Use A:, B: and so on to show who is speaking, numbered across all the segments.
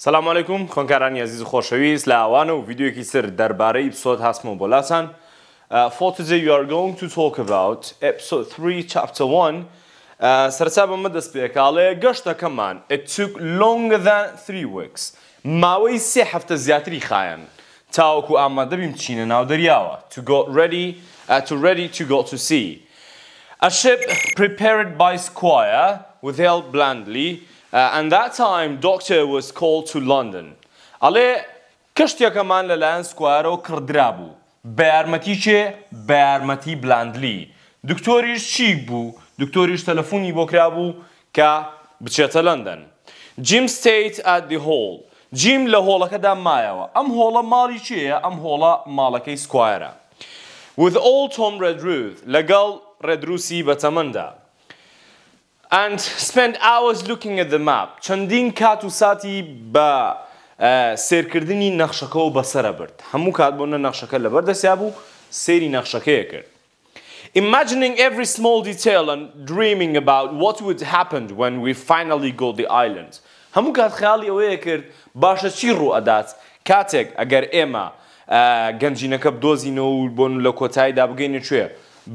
A: سلام علیکم خوۆنکارانی عزیز خۆشەویست لە ئەوانە و یددیوکی سەر دەربارەی ئپسۆت هەستمە بۆ لاسان For today you are going to talk about episode 3 chapter 1 سەرچا بەمە دەست پێکاڵێ گەشتەکەمان it took longer than 3 weeks ماوەی سێ هەفتە زیاتری خایەن تاوەکو ئامادەبیم چینە ناو دەریاوە to go ready uh, to ready to go to sea A ship prepared by Squire with help blandly Uh, and that time doctor was called to London. ئەڵێ کەشتێکەمان لەلایەن سکوارەوە کڕدرا بوو. بە یارمەتی چێ بە یارمەتی بلاندلی. دکتۆریش چی بوو؟ دکتۆریش تەلەفۆنی بۆ کرا بوو کە بچێتە لەندەن. جیم ستیت at the hall. جیم لە هۆڵەکەدا مایەوە. ئەم هۆڵە ماڵی چیە؟ ئەم هۆڵە ماڵەکەی سکوایرە. With all Tom Redruth لەگەڵ ڕێدروسی بەتەمەندا. and spend hours looking at the map چەندین کات و ساتی بە سێرکردنی نەخشەکەەوە بەسرە برد هەموو کات بۆنە نەخشەکە لە بەردەسیا بوو سێری نەخشەکەیە کرد Imagining every small detail and dreaming about what would happen when we finally go the island. هەموو کات خیاڵی ئەوەیە کرد باشە چی ڕوو ئەدات کاتێک ئەگەر ئێمە گەنجینەکە بدۆزینەوە و بۆن لە کۆتاییدا بگەینە کوێ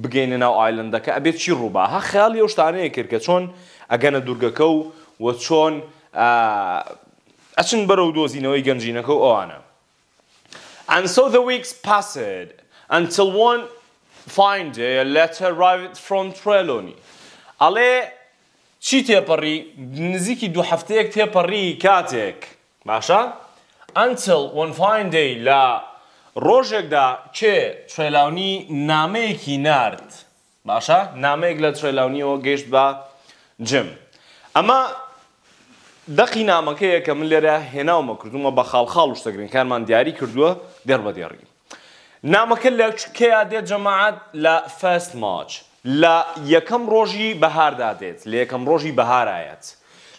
A: بگەینە ناو که ابد چی رو هە خیالی ئەو شتانەیە کرد چون چۆن ئەگەنە کو و و چۆن ئەچن بەرەو دۆزینەوەی گنجینه کو آنها. آه And so the weeks passed until one fine day a letter arrived from Trelawney. Ale چی تێپەڕی نزیکی دو دوو هەفتەیەک تێپەڕی کاتک باشه؟ Until one fine day la ڕۆژێکدا چێ ترێلاونی نامەیەکی نرد باشە نامەیەک لە ترێلاونیەوە گەشت بە جم ئەمە دەقی نامەکەیە کە من لێرە هێناومە کردومە بە خاڵخاڵ و شتەگرنکانمان دیاری کردووە دەربەدێڕی نامەکە لە کیا دێت جەماعات لە فەست ماچ لە یەکەم ڕۆژی بەهاردا دێت لە یەکەم ڕۆژی بەهارایەت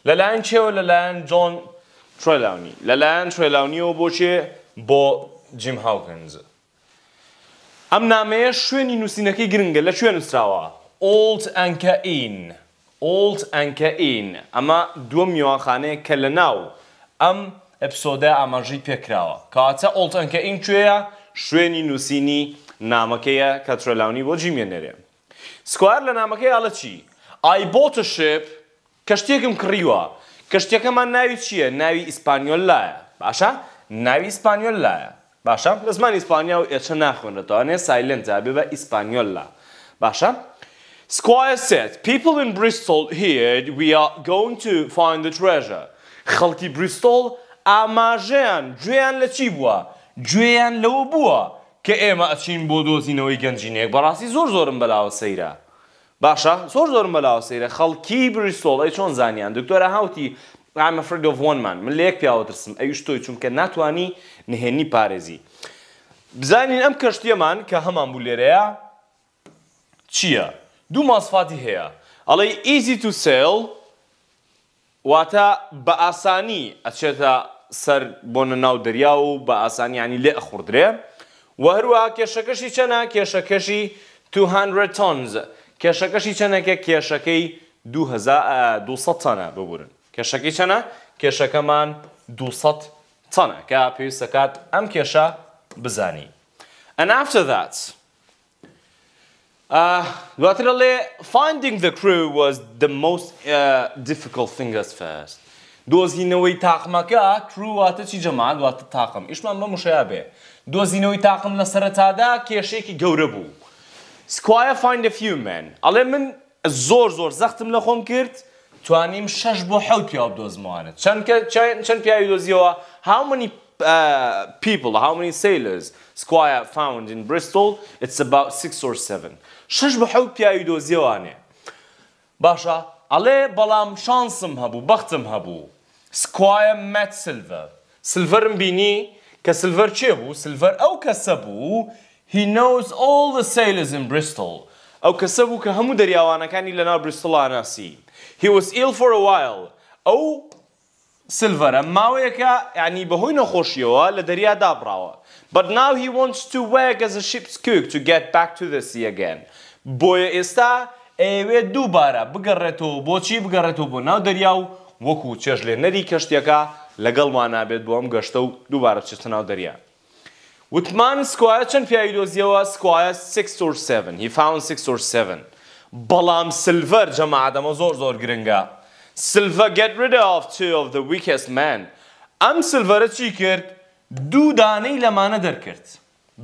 A: لەلایەن چێوە لەلایەن جۆن ترێلاونی لەلایەن ترێلاونیەوە بۆچێ بۆ جیم هاوکنز ئەم نامەیە شوێنی نووسینەکەی گرنگە لە شوێن نووسراوە ئۆلد ئەنکە ئین ئۆلد ئەنکە ئین ئەمە دووە میوانخانەیە کە لە ناو ئەم ئەپسۆدە ئاماژی پێکراوە کاتە ئۆلد ئەنکە ئین کوێیە شوێنی نووسینی نامەکەیە کە ترەلاونی بۆ جیمێنێرێ سکوار لە نامەکەی ئاڵە چی ئای بۆتە شپ کەشتێکم کڕیوە کەشتەکەمان ناوی چییە ناوی ئیسپانیۆل لایە باشە ناوی ئیسپانیۆل لایە باشە لە زمانی ئیسپانیا و ئێچە ناخۆن دەتوانێت سایلند جابێ بە ئیسپانیۆلا باشە؟ Squire said, people in Bristol heard we are going to find the treasure. خەڵکی بریستۆل ئاماژەیان گوێیان لە چی بووە؟ گوێیان لەوە بووە کە ئێمە ئەچین بۆ دۆزینەوەی گەنجینێک بەڕاستی زۆر زۆرم بەلاوە سەیرە. باشە زۆر زۆرم بەلاوە سەیرە خەڵکی بریستۆڵ ئەی چۆن زانیان دکتۆرە هاوتی I'm afraid of one man من لە یەک پیاوەترسم ئەویش تۆی چونکە ناتوانی نهێنی پارێزی بزانین ئەم کەشتیەمان کە هەمان بوو لێرەیە چییە؟ دوو ماسفاتی هەیە ئەڵێ easy to sell واتە بە ئاسانی ئەچێتە سەر بۆنە ناو دەریا و بە ئاسانیانی لێ ئەخوردرێ و هەروە کێشەکەشی چەنە کێشەکەشی 200 تۆنز کێشەکەشی چەنەکە کێشەکەی 200 تەنە ببورن کێشەکەی چەنە کێشەکەمان 200 چەنە کە پێویستەکات ئەم کێشە بزانی. And after that, uh, finding the crew was the most uh, difficult thing at first. دۆزینەوەی تاقمەکە کروواتە چی جەمان دواتە تاقم ئیشمان بە مشەیە بێ دۆزینەوەی تاقم لە سەرەتادا کێشێکی گەورە بوو سکوایە فاین دە فیومێن ئەڵێ من زۆر زۆر زەختم لە خۆم کرد توانیم شش بو دوز موانه بۆ که پیا بدۆزمەوانە دوزی پیاوی دۆزیەوە هاومنی uh, people, how many sailors Squire found in Bristol, it's about six or seven. شش بو بە حەوت پیاوی دۆزیەوانێ. باشا ئەڵێ بالام شانسم هەبوو بختم هەبوو. سکوایە مەت سلڤەر. سلڤرم بینی کە سلڤەر چێ بوو سلڤەر ئەو کەسە بوو he knows all the sailors in Bristol. او کسبو که کە دریاوانه دەریاوانەکانی لنا بریستل آناسی He was ill for a while. ئەو سلڤەرە ماوەیەکە ینی بەهۆی نەخۆشیەوە لە دەریا دابراوە. But now he wants to work as a ship's cook to get back to the sea again. بۆیە ئێستا ئەوێ دووبارە بگەڕێتەوە بۆچی بگەڕێتەوە بۆ ناو دەریا و وەکو چێژ لێنەری کەشتێکە لەگەڵمان نابێت بۆ ئەم گەشتە و دووبارە چێتە ناو دەریا. وتمان سکوایە چەند پیاوی دۆزیەوە سکوایە 6 or 7 he found 6 or 7. بەڵام سلڤەر جەماعدەمە زۆر زۆر گرنگە. سلڤە get rid of two of the weakest men. ئەم سلڤەرە چی کرد؟ دوو دانەی لەمانە دەرکرد.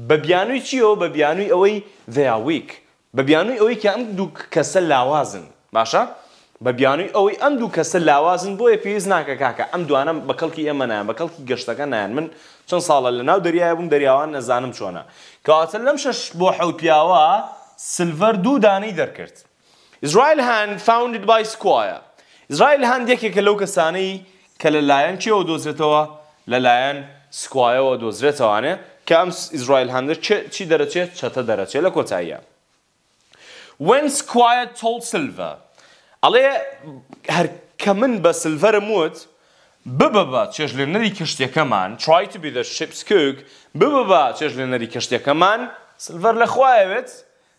A: بە بیانووی چیەوە بە بیانووی ئەوەی دەیاویک. بە بیانووی ئەوەی کە ئەم دوو کەسە لاوازن. باشە؟ بە بیانووی ئەوەی ئەم دوو کەسە لاوازن بۆیە پێویست ناکە کاکە ئەم دوانە بە کەڵکی ئەمە نایان بە کەڵکی گەشتەکە نایەن من چەند ساڵە لە ناو دەریایە بووم دەریاوان نەزانم چۆنە. کەواتە لەم شەش بۆ حەوت پیاوە، سلڤەر دوو دانەی دەرکرد. ئیزرائیل هەن فاونڈد بای سکوایە. ئیزرائیل هەندێکێکە لەو کەسانەی کە لەلایەن چیەوە دۆزرێتەوە لەلایەن سکوایەوە دۆزرێتەوانێ کە ئەم ئیزرائیل هەندر چی دەرەچێت چەتە دەرەچێت لە کۆتاییە. When Squire told Silver ئەڵێ هەر کە من بە سلڤەرم وت ببە بە چێژ لە نەری کشتەکەمان try to be the ship's cook ببە بە چێژ لە نەری کشتەکەمان سلڤەر لەخوایەوێت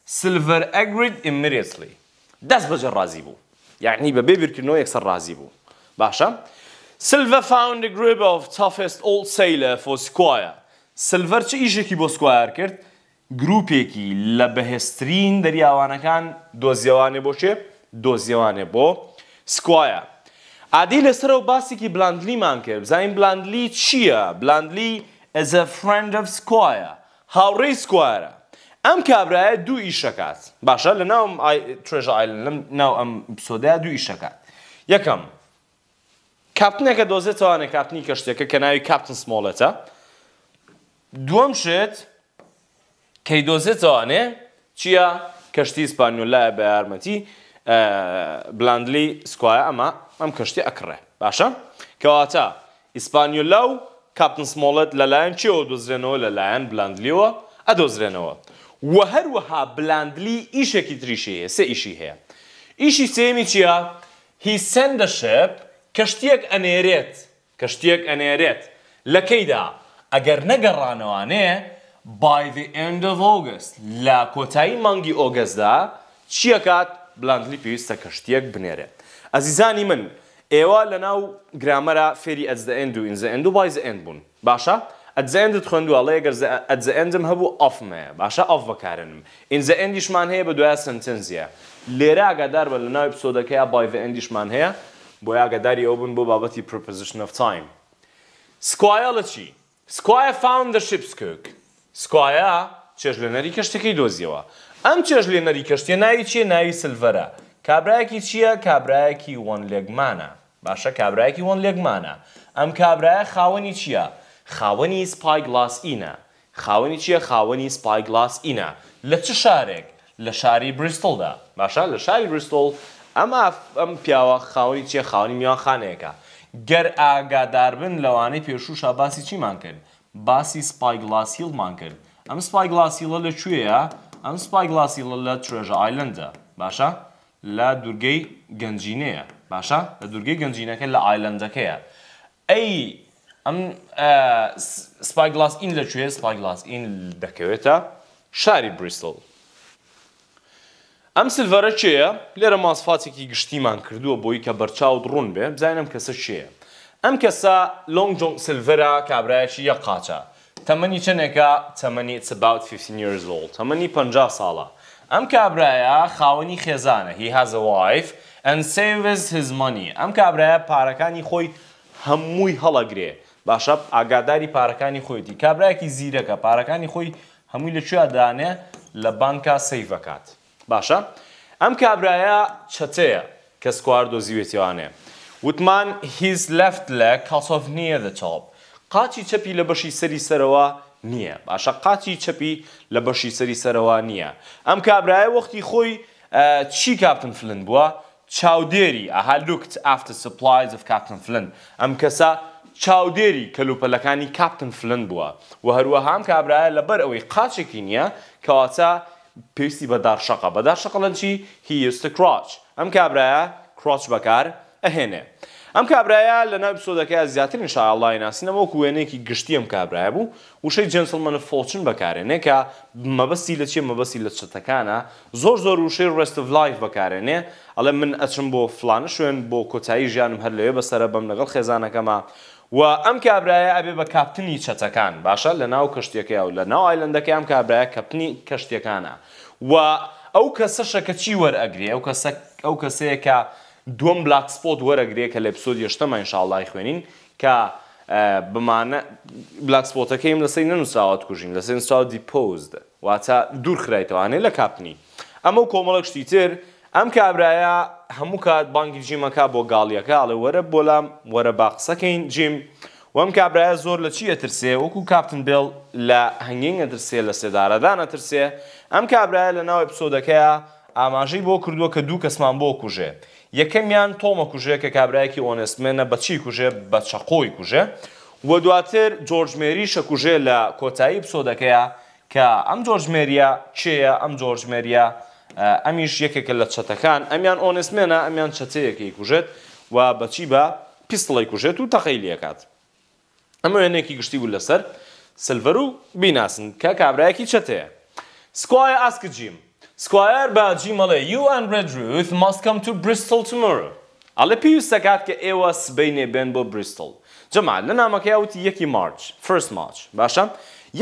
A: سلڤەر ئەگرید ئیمریسلی دەست بەجێ ڕازی بوو یعنی بە بێبیرکردنەوە یەکسەر ڕازی بوو باشە سلڤە فاوند گرب of toughest old sailor for squire سلڤەر چه ئیشێکی بۆ سکوایر کرد گروپێکی لە بەهێسترین دەریاوانەکان دۆزیێوانێ بۆ شێ دۆزیێوانێ بۆ سکوایە عادی لەسەر و باسێکی بلاندلیمان کرد زانین بلاندلی چییە؟ بلاندلی as a friend of squire هاوڕێی سکوایرە ئەم کابرایە دوو ئیشەکات باشە لە ناو توێژە ئایل لەم ناو ئەم سۆدای دوو ئیشەکات یەکەم کاپتنێکە دۆزێتەوانە کاپنی کەشتێکە کە ناوی کاپتن سمۆڵێتە دووەم شێت کەی دۆزێتەوانێ چییە کەشتی ئیسپانیۆلایە بە یارمەتی بلاندلی سکوایە ئەمە ئەم کەشتی ئەکڕێ باشە کەواتە ئیسپانیۆلا و کاپتن سمۆڵەت لەلایەن چیەوە دۆزرێنەوە لەلایەن بلاندلیەوە ئەدۆزرێنەوە و هەروەها بلاندلی ئیشێکی تریشەیە سێ ئیشی هەیە. ئیشی سێمی چییە؟ هی سندە شپ کەشتێک ئەنێرێت کەشتێک ئەنێرێت لە کەیدا ئەگەر نەگەڕانەوانێ by the end of August لە کۆتایی مانگی ئۆگەزدا چیەکات بلاندلی پێویستە کەشتێک بنێرێت. ئەزیزانی من ئێوە لە ناو گرامەرە فێری ئەزدە ئەند و ئینزە ئەند و بایز ئەند بوون باشە؟ ئەتزەندت خوێندووەڵێ گەر ئەتزەندم هەبوو ئەفمێ باشە ئەف بەکارنم ئینزە ئەندیشمان هەیە بە دوای سنتنزیە لێرە ئاگادار بە لە ناوی پسۆدەکەی بایڤ ئەندیشمان هەیە بۆ یاگەداری ئەو بن بۆ بابەتی پرپزیشن of time سکوایە لە چی؟ سکوایە فاوندەشیپ سکک سکوایە چێژ لێنەری کەشتەکەی دۆزیەوە ئەم چێژ لێنەری کەشتێ ناوی چیە ناوی سلڤەرە کابراایەکی چییە کابراایەکی وەن لێگمانە باشە کابراایەکی وەن لێگمانە ئەم کابراایە خاوەنی چییە؟ خاوەنی سپایگلاس ئینە خاوەنی چییە خاوەنی سپایگلاس ئینە لە چ شارێک لە شاری بریستۆلدا باشە لە شاری بریستۆل ئەمە ئەم پیاوە خاوەنی چیە خاوەنی میوانخانەیەەکە گەر ئاگادار بن لەوانەی پێشوش باسی چیمان کرد باسی سپایگلاس هیلمان کرد ئەم سپایگلاسیڵە لەکوێیە ئەم سپایگلاسیڵە لە ترێژە ئایلندە باشە لە دوورگەی گەنجینەیە باشە لە دوورگەی گەنجینەکە لە ئایلندەکەیە ئەی ئەم سپایگلاس ئین لەکوێ سپایگلاس ئین دەکەوێتە شاری بریسل. ئەم سلڤەرە چێە لێرە ماسفاتێکی گشتیمان کردووە بۆی کە بەرچاو ڕوون بێ بزانم کەسە چێە. ئەم کەسە لۆنگ جۆنگ سلڤرا کابراایکی یە قاچە. تەمەنی چنێکە تەمەنی چباوت 15 years old تەمەنی 50 ساڵە. ئەم کابراایە خاوەنی خێزانە هی هاز وایف and saves his money ئەم کابراایە پارەکانی خۆی هەمووی هەڵەگرێ. باشە ئاگاداری پارەکانی خۆیەتی کابراایەکی زیرەکە پارەکانی خۆی هەمووی لەکوێدانێ لە بانکا سەیڤکات باشە ئەم کابرایە چەتەیە کە سکوار دۆزیوێتیوانێ وتمان هیز لەفت لە کاسۆف نییە دە چاپ قاچی چەپی لە بەشی سەری سەرەوە نییە باشە قاچی چەپی لە بەشی سەری سەرەوە نییە ئەم کابرایە وەختی خۆی چی کاپتن فلند بووە چاودێری ئەها لوکت ئافتە سپلایز of کاپتن فلند ئەم کەسە چاودێری کەلوپەلەکانی کاپتن فلند بووە و هەروەها هەم کابراە لەبەر ئەوەی قاچێکی نییە کەواچە پێویستی بەدارشەقە بەدارشەقەڵەنچی هیستە کراچ ئەم کابراە کراچ بەکار ئەهێنێ. ئەم کابراایە لە ناو سۆدەکە زیاترین شاڵای ناسینەوە کوێنێکی گشتی ئەم کابراایە بوو وشەی جنسلمەە فۆچن بەکارێنێ کە مەبەستی لە چێ مەبەسی لە چتەکانە زۆر زۆر وشەی ڕستف لایف بەکارێنێ ئەڵێ من ئەچم بۆ فلانە شوێن بۆ کۆتایی ژیانم هەر لەوێ بەسرە بەم لەگەڵ خێزانەکەمە و ئەم کابراایە ئەبێ بە کاپتنی چەتەکان باشە لە ناو کەشتەکەی و لە ناو ئایلندەکەی ئەم کابراایە کەپتنی کەشتەکانە و ئەو کەسەشەکە چی وەرئەگری ئەو ئەو کەسەیەکە دووەم بلاکسپۆت وەرەگرێ کە لە پسۆ یشتەمە انشاءڵی خوێنین کە بمانە بلاکسپۆتەکەیم لەسی نەنووساوات کوژین لە سێن ساودی پۆزد واتە دوور خرایتەوانێ لە کاپنی ئەمە کۆمەڵک شتی تر ئەم کابرایە هەموو کات بانگی جیمەکە بۆ گاڵیەکە ئاڵێ وەرە بۆلام وەرە با قسەکەین جیم وەم کابرایە زۆر لە چی ئەترسێ وەکو کاپتن بێڵ لە هەنگین ئەترسێ لە سێدارەدان ئەترسێ ئەم کابرایە لە ناو ئەپسۆدەکەیە ئاماژەی بۆ کردووە کە دوو کەسمان بۆ کوژێ یەکەمیان تۆمە کوژێ کە کابرایەکی ئۆنسمێنە بەچی کوژێ بە چەقۆی کوژێ وە دواتر جۆرجمێری شەکوژێ لە کۆتایی پسۆدەکەیە کە ئەم جۆرجمێریە چێە ئەم جۆرجمێریە ئەمیش یەکێکە لە چەتەکان ئەمیان ئۆنسمێنە ئەمیان چەتەیەکی کوژێت و بەچی بە پیسڵی کوژێت و تەقەیلیەکات ئەمە وێنێکی گشتی بوو لەسەر سلڤەر و بیناسن کە کابراایەکی چەتەیە سکوایە ئاسکە جیم سکوایەر باجی مەڵێ یوان ڕێدروت ماسکەم تو بریستل تمرە ئەڵە پێویستەکات کە ئێوە سبینێ بێن بۆ بریستل جەمال لە نامەکەی وتی یەکی مارچ فرست ماچ باشە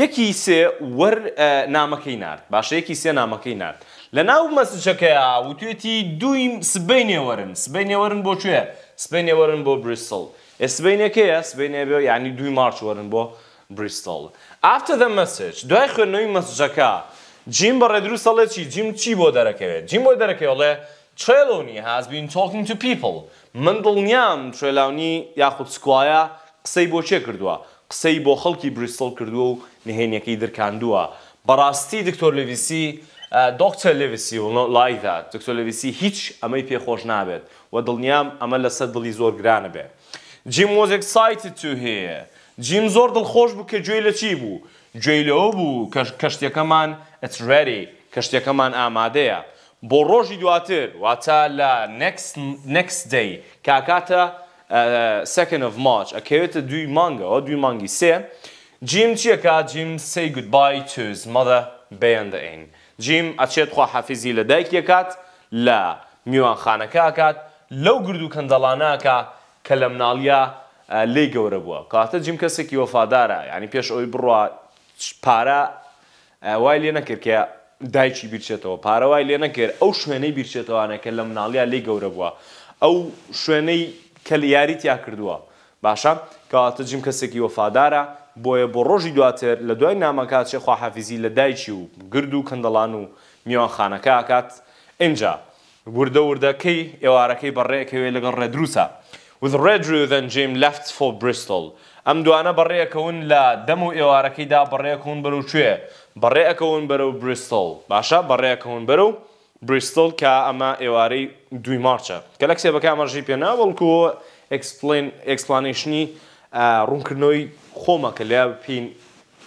A: یەکی سێ وەر نامەکەی نرد باشە یەکی سێ نامەکەی نرد لە ناو مەسجەکەیا وتێتی دوی سبینێوەرن سبینێوەرن بۆ کوێ سبینێوەرن بۆ بریسل ئسبینەکەیە سبینێ بێ یعنی دوی مارچ وەرن بۆ بریسل ئافتە دە مەسج دوای خوێندنەوەی مەسجەکە جیم بە ڕێدرو سەڵێ چی جیم چی بۆ دەرەکەوێت جیم بۆی دەرەکەوڵێ چێلۆنی has been talking to people من دڵنیام چێلاونی یاخود سکوایە قسەی بۆ چێ کردووە قسەی بۆ خەڵکی بریسل کردووە و نهێنیەکەی درکاندووە بەڕاستی دکتۆر لەویسی دکتۆر لویسی لای دا دکتۆر لویسی هیچ ئەمەی پێخۆش نابێت و دڵنیام ئەمە لەسەر دڵی زۆر گرانە بێ جیم مۆزێک سایتی تو هەیە جیم زۆر دڵخۆش بوو کە گوێی لە چی بوو گوێی لەوە بوو کەشتەکەمان ئەترری کەشتەکەمان ئامادەیە بۆ ڕۆژی دواتر واتە لە نکس دەی کاکاتە سکن of ماچ ئەکەوێتە دوی مانگەەوە دوی مانگی سێ جیم چیەکە جیم سی گوتبای توز مەدە بەیان دەئین. جیم ئەچێت خوا حەفیزی لە دایکیکات لە میوانخانەکەکات لەو گرد و کەندەڵانەکە کە لە مناڵە لێ گەورە بووە کاتە جیم کەسێکی وەفادارە ینی پێش ئەوی بڕە پارە وای لێ نەکرد کە دایکی بیرچێتەوە پارەوای لێ نەکرد ئەو شوێنەی بیرچێتەوەانەکە لە مناڵە لێ گەورە بووە ئەو شوێنەی کە یاریتیا کردووە باشە کەواتە جیم کەسێکی وەفادارە بۆیە بۆ ڕۆژی دواتر لە دوای نامەکات شێخوا حافزی لە دایکی و گرد و کەندەڵان و میوانخانەکە ئاکات اینجا وردە وردەکەی ئێوارەکەی بەڕێەکەوێ لەگەڵ ڕێدروسە with Redrew than Jim left for Bristol ئەم دوانە بەڕێەکەون لە دەم و ئێوارەکەیدا بەڕێەکەون بەرەو کوێ بەڕێەکەون بەرەو بریستل باشە بەڕێەکەون بەرە و بریستل کە ئەمە ئێوارەی دوی مارچە کە لە کسێبەکە ئەمەژی پێنا وەڵکووە ئەکسپلینشنی ڕوونکردنەوەی خۆمەکە لە پین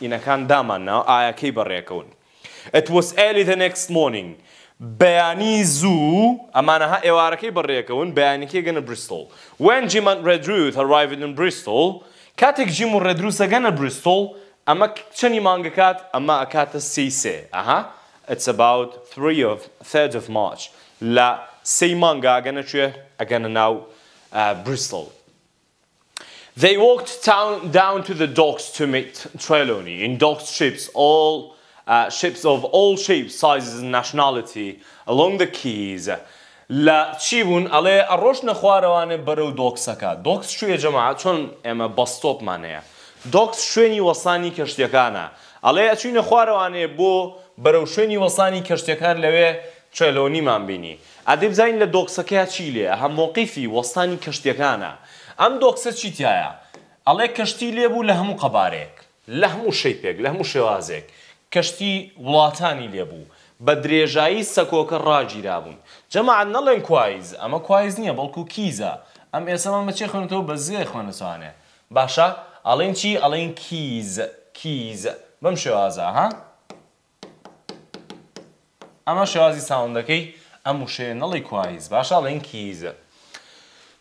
A: ئینەکان دامانناوە ئایەکەی بەڕێکەون. It was early the next morning. بەیانی زوو ئەمانەها ئێوارەکەی بەڕێکەون بەیانەکەی گەنە بریستۆل. When Jim and Redruth arrived in Bristol, کاتێک جیم و ڕێدروس ئەگەنە بریستۆل، ئەمە چەنی مانگەکات ئەمە ئەکاتە سیسێ ئەها؟ It's about 3 of 3 of March لە سەی مانگا ئەگەنە کوێ ئەگەنە ناو بریستۆل. They walked down, down to the docks to meet Trelawney in docked ships, all uh, ships of all shapes, sizes and nationality along the quays. لە چی بوون ئەڵێ ئەڕۆژ نەخوارەوانێ بەرەو دۆکسەکە دۆکس شوێ جەماعات چۆن ئێمە بەستۆپمانەیە دۆکس شوێنی وەسانی کەشتەکانە ئەڵێ ئەچینە خوارەوانێ بۆ بەرەو شوێنی وەسانی کەشتەکان لەوێ چێلۆنیمان بینی ئەدەبزین لە دۆکسەکەی چی لێ هەم مۆقیفی وەستانی کەشتەکانە ئەم دۆکسە چیتیایە ئەڵێ کەشتی لێبوو لە هەموو قەبارێک لە هەموو شەیپێک لە هەموو شێوازێک کەشتی وڵاتانی لێبوو بە درێژایی سەکۆکە ڕاگیرابوون جەماعات نەڵێن کوایز ئەمە کوایز نییە بەڵکو کیزە ئەم ئێسەمە بەچێ خوێنەوە بە زێ خوێنەسوانێ باشە ئەڵێن چی ئەڵێن کیز کیز بەم شێوازە ها ئەمە شێوازی ساوندەکەی ئەم وشێ نەڵی کوایز باشە ئەڵێن کیزە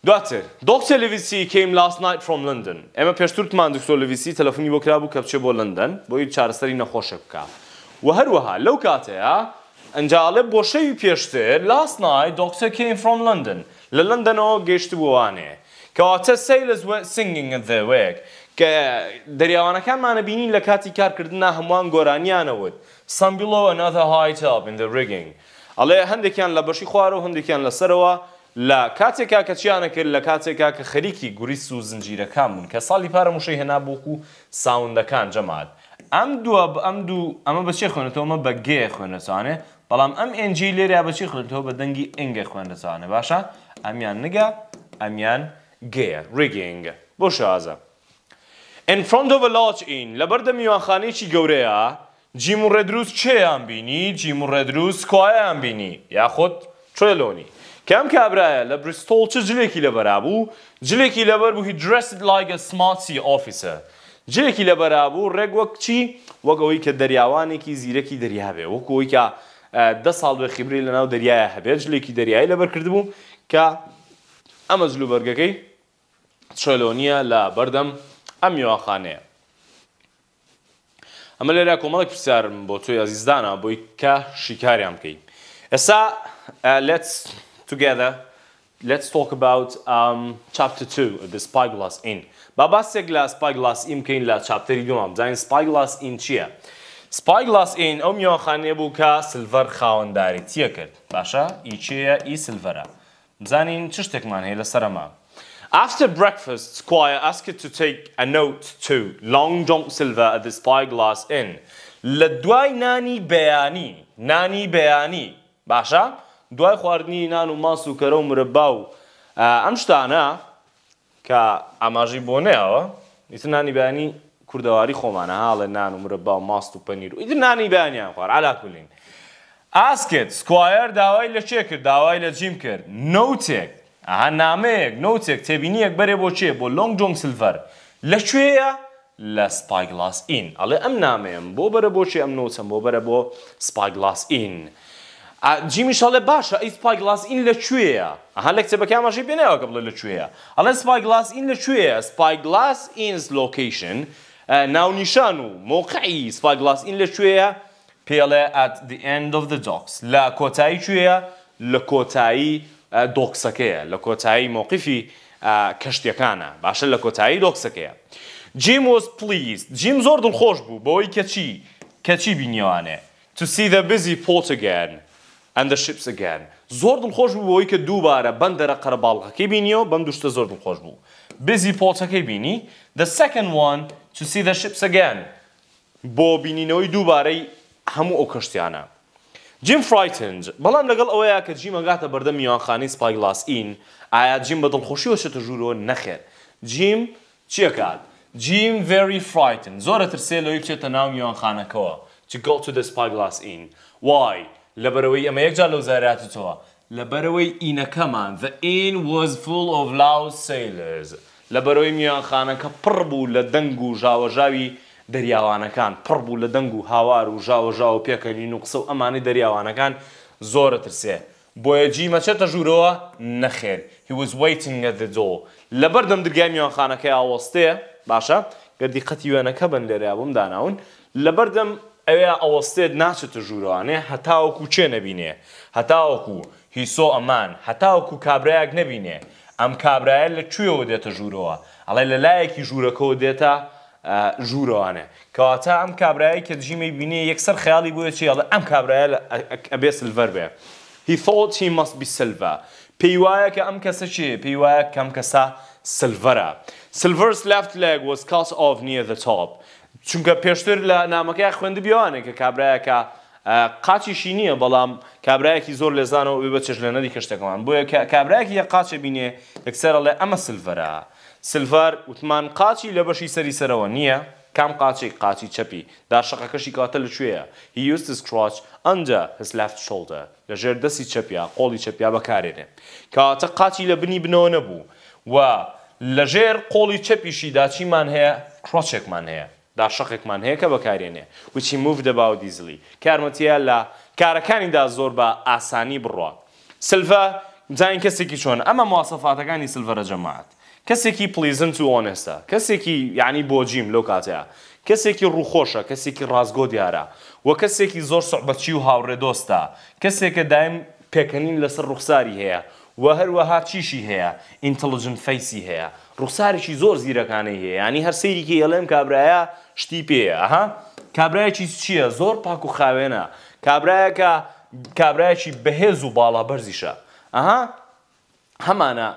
A: دواتر دکتۆر لویسی came last night from London ئێمە پێشترمان دکتۆر لویسی تەلەفۆنی بۆ کرا بوو کە بچێ بۆ لندن بۆی چارەسەری نەخۆشە بکە و هەروەها لەو کاتەیە ئەنجالە بۆ شەوی پێشتر last night دکتۆر came from London لە لندنەوە گەیشت بووانێ کەواتە سیلز سنگنگ the wake کە دەریاوانەکانمانە بینی لە کاتی کارکردنا هەمووان گۆرانیانەوت some below another height up in the rigging ئەڵێ هەندێکیان لە بەشی خوارە و هەندێکیان لەسەرەوە لە کاتێکا کە چیانە کرد لە کاتێکا کە خەریکی گوریس و زنجیرەکان بوون کە ساڵی پارە موشەی هەنابووکو و ساوندەکان جەمات. ئەم دووە ئەم دوو ئەمە بەچێ خوێنێتەوەمە بەگێ خوێنەچانێ بەڵام ئەم ئنجی لێریا بەچی خوێنێتەوە بە دەنگی ئەنگە خوێنەچانە باشە ئەمیان نگە ئەمیان گەیە ڕێگەنگە بۆ شازە. ئەفرۆندۆڤە لاچئین لەبەر دەمیوانخانێکی گەورەیە جیم و ڕێدروست چێیان بینی جیم و ڕێدروست کوایان بینی یاخۆت چێلۆنی. کام کابراایە لە بریستۆڵ چ جلێکی لەبەرابوو جلێکی لەبەر بوو هی درست لایگە سماسی ئۆفیسە جلێکی لەبەرابوو ڕێک وەک چی وەگەوەی کە دەریاوانێکی زیرەکی دەریابێ وەکەوەی کە ده ساڵ بە خیبری لەناو دەریایە هەبێت جلێکی دەریایی لەبەر کردبوو کە ئەمە زلوبەرگەکەی چۆلۆنیە لە بەردەم ئەم یواخانەیە ئەمە لێرا کۆمەڵک پرسیارم بۆ تۆی ئازیزدانە بۆی کە شیکاریان بکەین ئێستا لێت together, let's talk about um, chapter 2, the spyglass in. Ba spyglass im la chapteri dumam, zain spyglass in chia. Spyglass in om yo khane silver khawan dari tiekert. Basha i chia i silvera. Zain chishtek man hela sarama. After breakfast, Squire asked her to take a note to Long John Silver at the Spyglass Inn. لدواي nani beani? Nani beani? باشا دوای خواردنی نان و ماس و کەرە و مرەبا و ئەم شتانە کە ئاماژی بۆنەوە ئیتر نانی بەیانی کوردەواری خۆمانە هاڵێ نان و مرەبا و ماست و پەنیر و ئیتر نانی بەیانیان خوار علا کولین ئاسکت سکوایر داوای لە چێ کرد داوای لە جیم کرد نوتێک ئەها نامەیەک نوتێک تێبینیەک بەرێ بۆ چێ بۆ لۆنگ جۆنگ سلڤەر لەکوێیە لە سپایگلاس ئین ئەڵێ ئەم نامەیەم بۆ بەرە بۆچێ ئەم نوچەم بۆ بەرە بۆ سپایگلاس ئین. A Jimmy shale basha is pa glas in le chuea. Aha lekce ba kama shi bene ka le chuea. Ale spy glass in le chuea, spy glass in location. Now nishanu moqai spy in le chuea pele at the end of the docks. La kotai chuea, la kotai docks ake, la kotai moqifi kashtiakana. Basha la kotai docks ake. Jim was pleased. Jim's Jim zordul khosh bu, boi kachi. Kachi binyane. To see the busy port again. ئەندە شیپس گیان زۆر دڵخۆش بوو بۆەوەی کە دووبارە بەندەرە قەرباڵغەکەی بینیەوە بەم دوشتە زۆر دڵخۆش بوو بزی پۆچەکەی بینی the second one to see the ships again بۆ بینینەوەی دووبارەی هەموو ئەو کەشتیانە جیم فرایتنج بەڵام لەگەڵ ئەوەیە کە جیم ئەگاتە بەردەم میوانخانی سپایگلاس ئین ئایا جیم بە دڵخۆشیەوە شێتە ژوورەوە نەخێر جیم چیەکات جیم very frightened زۆرە ترسێ لەوەی بچێتە ناو میوانخانەکەەوە to go to the spyglass inn why لە بەرەوەی ئەمە یەکجار لەو زاراتی لە بەرەوەی ئینەکەمان the in was full of loud sailors لە بەرەوەی میوانخانەکە پڕ بوو لە دەنگ و ژاوەژاوی دەریاوانەکان پڕ بوو لە دەنگ و هاوار و ژاوەژاو و پێکەنین و قسە و ئەمانی دەریاوانەکان زۆرە ترسێ بۆیە جیمە چێتە ژوورەوە نەخێن he was waiting at the door لە بەردەم درگای میوانخانەکەی ئاوەستەیە باشە گەردی قەتی وێنەکە بن لێریا بم داناون لە بەردەم ئەوێ ئەوەستێت ناچێتە ژوورانێ هەتاوەکو چێ نەبینێ هەتاوەکو هیسۆ ئەمان هەتاوەکو کابراایك نەبینێ ئەم کابراایە لە کوێەوە دێتە ژوورەوە ئەڵێ لە لایەکی ژوورەکەەوە دێتە ژوورەوانە کەواتە ئەم کابراایی کە دژیمە بینێ یەکسەر خیاڵی بۆە چی ئەڵە ئەم کابراایە ئەبێ سلڤەر بێ هی فۆتی مەسبی سلڤە پێی وایە کە ئەم کەسە چێ پێی وایە کەم کەسە سلڤەرە سلڤەر لافت لەگ was cast off near the top چونکە پێشتر لە نامەکەی خوێندی بیوانێک کە کابراایەکە قاچیشی نییە بەڵام کابراایەکی زۆر لێزانەوە بە چش لە نەری کەشتەکەمان بۆیە کابراایەکی یە قاچە بینێ یەکسەر لێ ئەمە سلڤەرە سلڤەر وتمان قاچی لە بەشی سەری سەرەوە نییە کام قاچێک قاچی چەپی داشقەکەشی کاتە لەکوێیە هیوست کراچ ئەنجە هەسلاف شڵدە لە ژێر دەستی چەپیا قۆڵی چەپیا بەکارێنێ کاتە قاچی لە بنی بنەوە نەبوو و لەژێر قۆڵی چەپیشی داچیمان هەیە کڕۆچێکمان هەیە دا شەقێکمان هەیە کە بەکارێنێ وچی موف دەباو دیزلی کارمەتیە لە کارەکانیدا زۆر بە ئاسانی بڕوە سلفە جاین کەسێکی چۆن ئەمە مواسەفاتەکانی سلفەرە جەماعات کەسێکی پلیزنت و ئۆنێستە کەسێکی یعنی بۆجیم لەو کاتەیە کەسێکی ڕووخۆشە کەسێکی ڕازگۆ دیارە وە کەسێکی زۆر سەحبەتچی و هاوڕێ دۆستە کەسێکە دایم پێکەنین لەسەر ڕوخساری هەیە وە هەروەها چیشی هەیە ئینتەلژن فەیسی هەیە ڕوخسارێکی زۆر زیرەکانی هەیە ینی هەر سەیریکی ئەڵێم کابراایە شتی پێەیە ئەها کابراایکی چییە زۆر پاک و خاوێنە کابراایەکە کابراایکی بەهێز و باڵا بەرزیشە ئەها هەمانە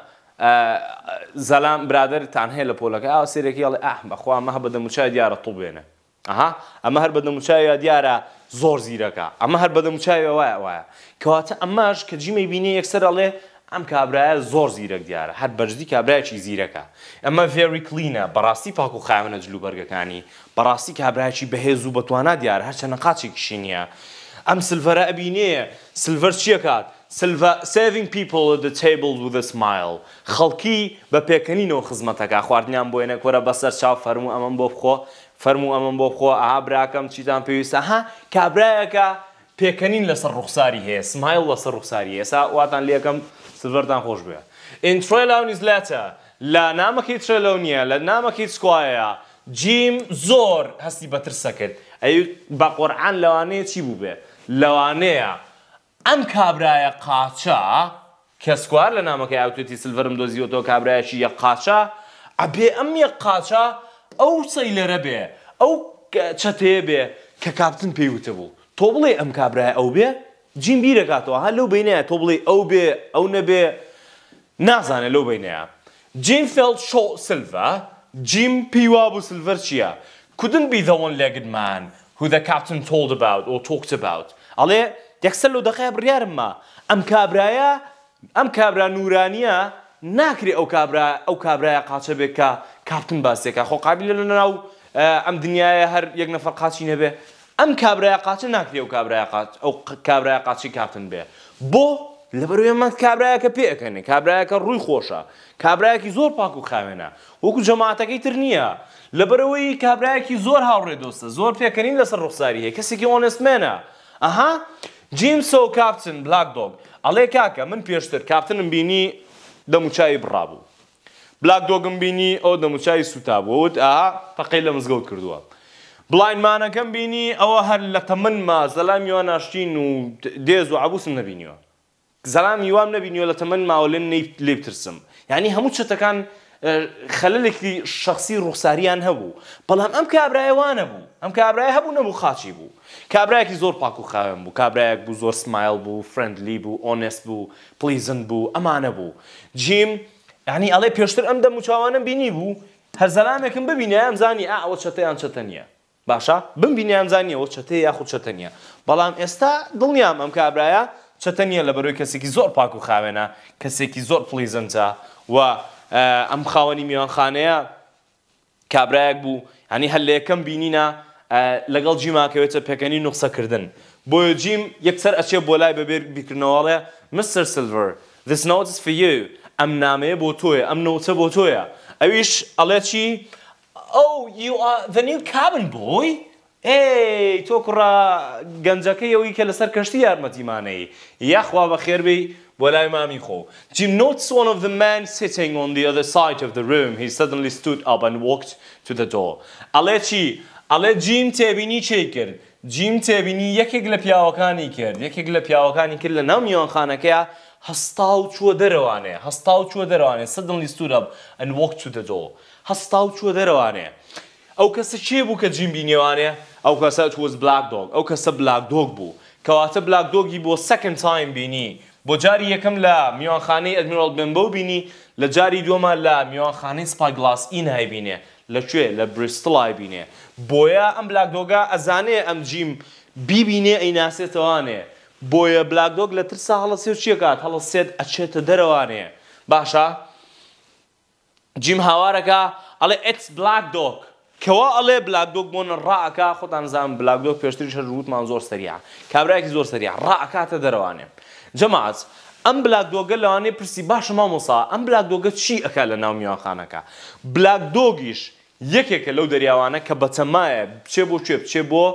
A: زەلام برادرتان هەیە لە پۆلەکە ئا سێرێکی ئەڵێ ئەح بەخوا مەهە بەدە موچای دیارە توڵ بێنە ئەها ئەمە هەر بەدە موچایە دیارە زۆر زیرەکە ئەمە هەر بەدە موچایە وایە وایە کەواتە ئەماش کە جیمەی بینی یەکسەر ئەڵێ ئەم کابراە زۆر زیرەک دیارە هەر بەرزی کابراایکی زیرەکە ئەمە فێری کلینە بەڕاستی پاک و خاونە جلوبەرگەکانی بەڕاستی کابراایکی بەهێز و بەتوانە دیار هەرچە نەقاچی کشینیە ئەم سلڤەرە ئەبینەیە سلڤەر چیەکات saving people at the table with a smile خەڵکی بە پێکەنینەوە خزمەتەکە خواردنیان بۆ ێنە کۆرە بەسەر چاو فەرمو ئەمەم بۆ بخۆ فەرمو ئەمەم بۆ خۆ ئاها براکەم چیتان پێویستە ها کابراایەکە پێکەنین لەسەر ڕوخساری هەیە سمایل لەسەر ڕوخساری هێسا واتان لێکم سڤەردان خۆش بێ. ئینترۆی لاونیزلەتە لە نامەکی ترلەونیە لە نامەکی سکوایە جیم زۆر هەستی بەترسە کرد ئەی بە قۆرعان لەوانەیە چی بوو بێ لەوانەیە ئەم کابرایە قاچە کە سکوار لە نامەکەی ئاوتێتی سڤرم دۆزیەوە کابرایەکی یە قاچە ئەبێ ئەم یە قاچە ئەو سەی لەرە بێ ئەو چەتەیە بێ کە کاپتن پێیوتە بوو تۆ بڵێ ئەم کابرای ئەو بێ جیم بیرەکاتەوە هە لەو بینەیە تۆ بڵێ ئەو بێ ئەو نەبێ نازانێت لەو بینەیە جیم فێڵ شۆ سلڤە جیم پیوا بوو سلڤەر چییە couldn't be the one legged man who the captain told about or talked about ئەڵێ یەکسەر لەو دەخەیە بڕیارممە ئەم کابرایە ئەم کابرا نورانیە ناکری ئەو کابرا ئەو کابرایە قاچە بێت کە کاپتن باسێکە خۆ قابل لە ناو ئەم دنیاە هەر یەک نەفەر قاچی نەبێ ئەم کابراای قاچە ناکرێ و کابراای ئەو کابراای قاچی کاتن بێ بۆ لەبەروێمە کابراایەکە پێەکەنێ کابراایەکە ڕووی خۆشە کابراایەکی زۆر پاک و خاوێنە وەکو جەماعەتەکەی تر نییە لەبەرەوەی کابراایەکی زۆر هاوڕێ دۆستە زۆر پێکەنین لەسەر ڕوخساری هەیە کەسێکی ئۆنسمێنە ئەها جیمسە و کاپتن بلاک دۆگ ئەڵێ کاکە من پێشتر کاپتنم بینی دەموچایی بڕابوو بلاک دۆگم بینی ئەو دەموچایی سوتابووت ئا فەقی لە مزگەوت کردووە بڵینمانەکەم بینی ئەوە هەر لە تەمن ما زەلام یوان ناشتین و دێز و عبوسم نبینیوە زەلام یوان نبینیوە لە تەمن ماوەلێن لێ بترسم یعنی هەموو چەتەکان خەلەلێکی شخصی ڕوخساریان هەبوو بەڵام ئەم کابراایوانە بوو ئەم کابراای هەبوو نەبوو خاچی بوو کابراایەکی زۆر پاک و خاوێن بوو کابراایەک بوو زۆر سمایل بوو فرندلی بوو ئۆنست بوو پلیزن بوو ئەمانە بوو جیم ینی ئەڵێ پێشتر ئەم دەموچاوانم بینی بوو هەر زەلامێکم ببینە ئەم زانی ئا ئەوە چەتەیان چەتە نیە باشە بمبینیان زانیەوە چەتە یاخود چەتەنیە بەڵام ئێستا دڵنیام ئەم کابراایە چەتەنیە لە بەرۆی کەسێکی زۆر پاک و خاوێنە کەسێکی زۆر پلیزنتە و ئەم خاوەنی میوانخانەیە کابراایەک بوو هەنی هەل لە یەکەم بینینە لەگەڵ جیماکەوێتە پێکەنی نوخسەکردن بۆیە جیم یەکسەر ئەچێ بۆ لای بەبێ بیکردنەوەڵێ مستر سلڤر this note is for you ئەم نامەیە بۆ تۆیە ئەم نوتە بۆ تۆیە ئەویش ئەڵێ چی؟ Oh, you are the new cabin boy? Hey, tokura کرا گنجکی یوی که لسر کشتی یار مدی مانه ای یا خواه بخیر بی Do you notice one of the men sitting on the other side of the room? He suddenly stood up and walked to the door. Ale چی؟ Ale جیم تبینی چی کرد؟ جیم تبینی یکی گل پیاوکانی کرد یکی گل پیاوکانی کرد لنمیان خانه که هستاو چو دروانه هستاو Suddenly stood up and walked to the door. هەستا و چوە دەرەوانەیە ئەو کەسە چێ بوو کە جیمبینێوانێ ئەو کەسە توز بلاک دۆگ ئەو کەسە بلاک دۆگ بوو کەواتە بلاک دۆگی بۆ سەکن تایم بینی بۆ جاری یەکەم لە میوانخانەی ئەدمیرال بمبەو بینی لە جاری دووەمە لە میوانخانەی سپاگلاس ئینای بینێ لەکوێ لە بریستڵای بینێ بۆیە ئەم بلاک دۆگا ئەزانێ ئەم جیم بیبینێ ئەیناسێتەوانێ بۆیە بلاک دۆگ لە ترسا هەڵە سێ چیەکات هەڵە سێت ئەچێتە دەرەوانێ باشە؟ جیم هاوارەکە ئەڵێ ئەس بلاک دۆک کەوا ئەڵێ بلاک دۆک بۆن ڕاکە خۆتان زان بلاک دۆک پێشتری شەر وتمان زۆر سریع کابراایکی زۆر سریع ڕاکاتە دەروانێ جەماعات ئەم بلاک دۆگە لەوانێ پرسی باش مامۆسا ئەم بلاک دۆگە چی ئەکا لە ناو میوانخانەکە بلاک دۆگیش یەکێکە لەو دەریاوانە کە بەتەمایە بچێ بۆ کوێ بچێ بۆ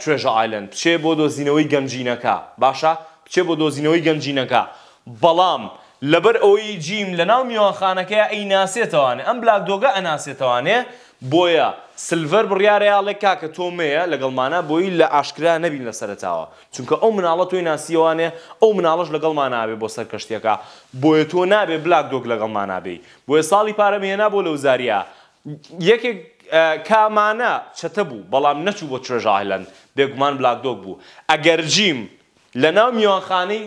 A: توێژە ئایلند بچێ بۆ دۆزینەوەی گەنجینەکە باشە بچێ بۆ دۆزینەوەی گەنجینەکە بەڵام. لەبەر ئەوەی جیم لە ناو میوانخانەکەی ئەی ناسێتەوانێ ئەم بلاک دۆگە ئەناسێتەوانێ بۆیە سلڤەر بڕیارەیاڵێ کاکە تۆمەیە لەگەڵمانە بۆی لە ئاشکرا نەبین لە سەرتاوە چونکە ئەو مناڵە تۆی ناسیوانێ ئەو مناڵش لەگەڵمان نابێ بۆ سەر کەشتێکە بۆیە تۆ نابێ بلاک دۆک لەگەڵمان نابێ بۆیە ساڵی پارەمێنا بۆ لە وزاریە یەکێک کامانە چەتە بوو بەڵام نەچوو بۆ چێژاهلند بێگومان بلاک دۆک بوو ئەگەر جیم لە ناو میوانخانەی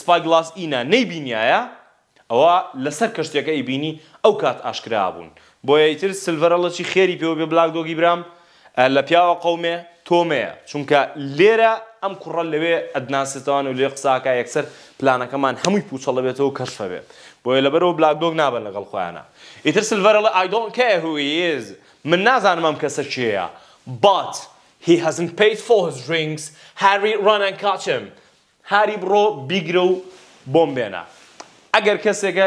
A: سپاگلاس ئینە نەیبینایە ئەوە لەسەر کەشتێکە ئەیبینی ئەو کات ئاشکرا بوون بۆیە ئیتر سلڤەرەڵەی خێری پێوە بێ بلاک دۆگی برام لە پیاوە قومێ تۆمەیە چونکە لێرە ئەم کوڕە لەوێ ئەدناسێتەوان و لێ قساکە یەکسەر پلانەکەمان هەمووی پوچە لەبێتەوە کەشفە بێ بۆیە لەبەرەوە بلاکدۆگ نابن لەگەڵ خۆیانە ئیتر سلڤەرەڵە ئایدۆن کێهویز من نازانم ئەم کەسە چیە بات he hasn't paid for his drinks Harry run and catch him هاری بڕۆ بیگرە و بۆم بێنە ئەگەر کەسێکە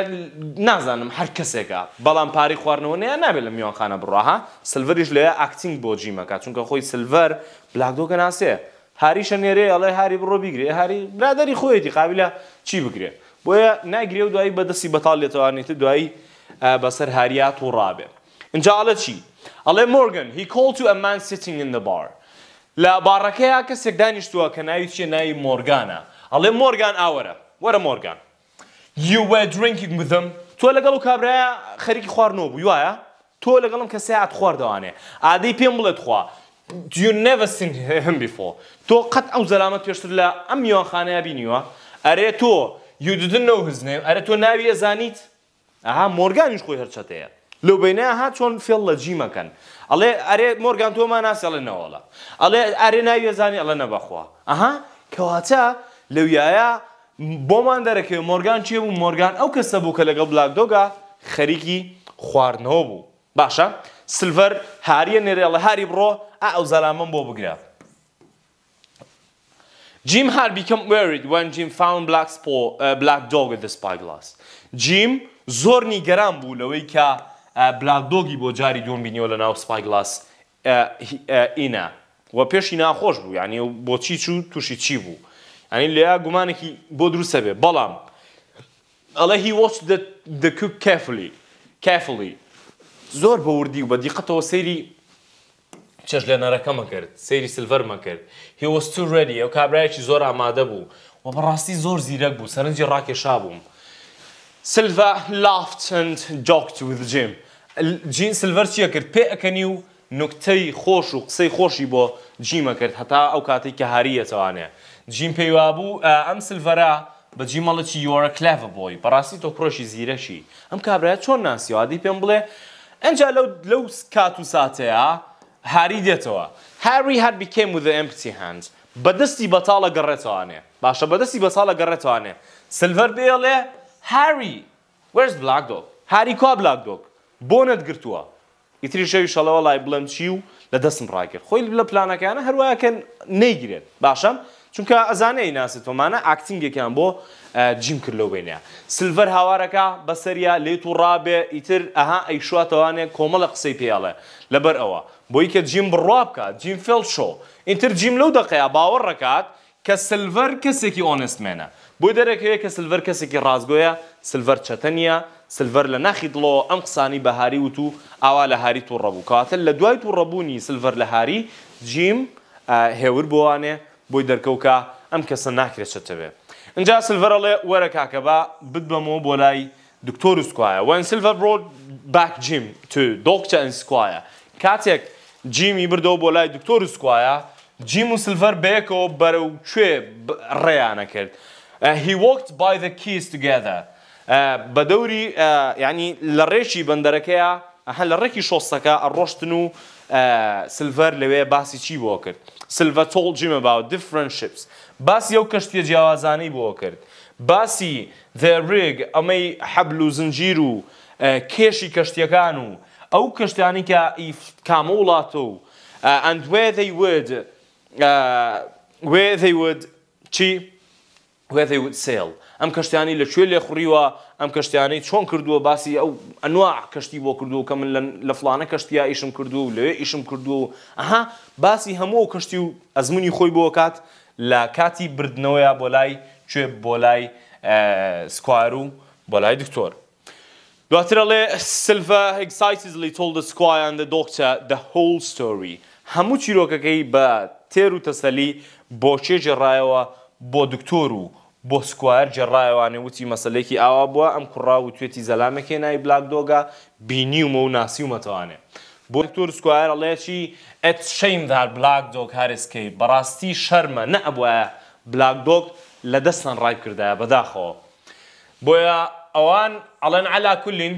A: نازانم هەر کەسێکە بەڵام پاری خواردنەوە نەیە نابێت لە میوانخانە بڕاها سلڤریش لەیە ئاکتینگ بۆ جیمەکە چونکە خۆی سلڤەر بلاکدۆکە ناسێ هاریشە نێرێ ئەڵێ هاری بڕۆ بیگرێ هاری برادری خۆیەتی قابلە چی بگرێ بۆیە ناگرێ و دوایی بەدەستی بەتال لێتەوانێتە دوایی بەسەر هاریات و ڕابێ اینجا ئەڵە چی؟ ئەڵێ مۆرگن he called to a man sitting in the bar لە باڕەکەیە کەسێک دانیشتووە کە ناوی چێ ناوی مۆرگانە ئەڵێ مۆرگان ئاوەرە وەرە مۆرگان یوە درنکی بزم تۆ لەگەڵ و کابراە خەریکی خواردنەوە بوو وایە تۆ لەگەڵم کەسێ ئات خواردەوانێ ئادەی پێم بڵێت خوا you never seen him before تۆ قەت ئەو زەلامەت پێشتر لە ئەم میوانخانەیە بینیوە ئەرێ تۆ you didn't know his name ئەرە تۆ ناوی ئەزانیت ئەها مۆرگانیش خۆی هەرچەتەیە لەو بینەیە ها چۆن فێڵ لە جیمەکەن ئەڵێ ئەرێ مۆرگان تۆمان ناسەڵێنەوەڵە ئەڵێ ئەرێ ناویێزانانی ئەڵە نەبەخوا ئەها کەواتە لەویایە بۆمان دەرەکەوێت مۆرگان چێ بوو مۆرگان ئەو کەسە بوو کە لەگەڵ بلاکدۆگا خەریکی خواردنەوە بوو باشە سلڤەر هاریە نێرێڵە هاری بڕۆ ئا ئەو زەلامم بۆ بگرە Jim had become worried when Jim found black, spore, uh, black dog at the spyglass. Jim زۆر نیگەران بوو لەوەی کە بلاکدۆگی بۆ جاری دوم بینیەوە لە ناو سپایگلاس ئینە وە پێشی ناخۆش بوو ینی بۆچی چوو تووشی چی بوو ئەنی لێ گومانێکی بۆ دروستە بێ بەڵام ئەڵە هی وەچ دەکو کفلی کفلی زۆر بە وردی و بە دیقەتەوە سەیری چەش لێنەرەکەمە کرد سەیری سلڤەرمە کرد هی وەست تو ڕێدی ئەو کابراایکی زۆر ئامادە بوو و بەڕاستی زۆر زیرەک بوو سەرنجی ڕاکێشا بووم. Silva laughed and joked with Jim. جین سلڤەر چییە کرد پێ ئەەکەنی و نکتەی خۆش و قسەی خۆشی بۆ جیمە کرد هەتا ئەو کاتێک کە هاریەتەوانێ جیم پێیوا بوو ئەم سلڤەرە بە جیمەڵەی یۆرە کلاڤە بۆی بەڕاستی تۆ پرۆشی زیرەشی ئەم کابراە چۆن ناسیوادی پێم بڵێ ئەجا لەو لەو کات و ساتەیە هاری دێتەوە هاری هەر بیکەم و ئەمپتی هەند بەدەستی بەتاڵە باشا باشە بەدەستی بەساڵە گەڕێتوانێ سلفر بێڵێ هاری وەرز بلاک دۆک هاری کوا بلاک دۆک بۆ نەتگرتووە ئیتری شەوی شەڵەوە لای بڵم چی و لە دەستم ڕاکرد خۆی لە پلانەکانە هەروەکەن نەیگرێت باشە چونکە ئەزانەی ناستۆمانە ئاکتینگێکیان بۆ جیم کرد لەو بینەیە سلڤەر هاوارەکە بەسەریا لێت و ڕابێ ئیتر ئەها ئەیشواتەوانێ کۆمەڵە قسەی پێڵێ لەبەر ئەوە بۆی کە جیم بڕوا بکە جیم فێڵ شۆ ئینتر جیم لەو دقەیە باوەڕ ڕکات کە سلڤەر کەسێکی ئۆنستمێنە بۆی دەرەکەوێت کە سلڤەر کەسێکی ڕازگۆیە سلڤەر چەتەنە سلڤەر لە ناخی دڵەوە ئەم قسانی بەهاری وت و ئاوا لە هاری تو ڕەبوو کاتە لە دوای تو ڕەبوونی سلڤەر لە هاری جیم هێور بوانێ بۆی دەرکەوکە ئەم کەسە ناکرێت چەتەوێ اینجا سلڤەرڵێ وەرە کاکە بە بت بەمەوە بۆ لای دکتۆر سکوایە وەن سلڤەر بۆ باک جیم تو دۆکچە ئەن سکوایە کاتێک جیمی بردەوە بۆ لای دکتۆر سکوایە جیم و سلڤەر بەیەکەوە بەرە و کوێ ڕێیانە کرد. he walked by the keys together بدوري يعني لريشي بندركيا هل ركي شوسكا الرشتنو سيلفر لوي باسي چی بۆ کرد سلڤ تۆڵ جیم about different ships باسی ئەو کەشتیە جیاوازانەی بۆ کرد باسی the rig ئەمەی حەبل و زنجیر و کێشی کەشتیەکان و ئەو کەشتانی کە کامە وڵاتە و and where they would uh, where they would چی where they would sail ئەم کەشتیانی لەکوێ لێ خوڕیوە ئەم کەشتیانەی چۆن کردووە باسی ئەو ئەنوا کەشتی بۆ کردو کە من لە فلانە کەشتیا ئیشم کردو و لەوێ ئیشم کردو و ئەها باسی هەموو کەشتی و ئەزمموی خۆی بۆ کات لە کاتی بردنەوەیە بۆ لای کوێ بۆ لای سکوار و بۆ لای دکتۆر دواتر ئەڵێ سلڤە هگسایسلی تۆڵ دە سکوایان دە دۆکچە دە هۆل ستۆری هەموو چیرۆکەکەی بە تێر و تەسەلی بۆ چێژێ ڕایەوە بۆ دکتۆر و بۆ سکوار جێڕایوانێ وتی مەسلێکی ئاوا بووە ئەم کوڕا و توێتی زەلامەکێ نای بلاک دۆگا بینی ومە و ناسی ومەتەوانێ. بۆ دکتۆر سکوار ئەڵێکی ئەت شەیمدار بلاک دۆک هەرسکەی بەڕاستی شەرمە نەبووە بلاک دۆک لە دەستان ڕای کردایە بەداخەوە. بۆیە ئەوان ئەڵەن علا کولین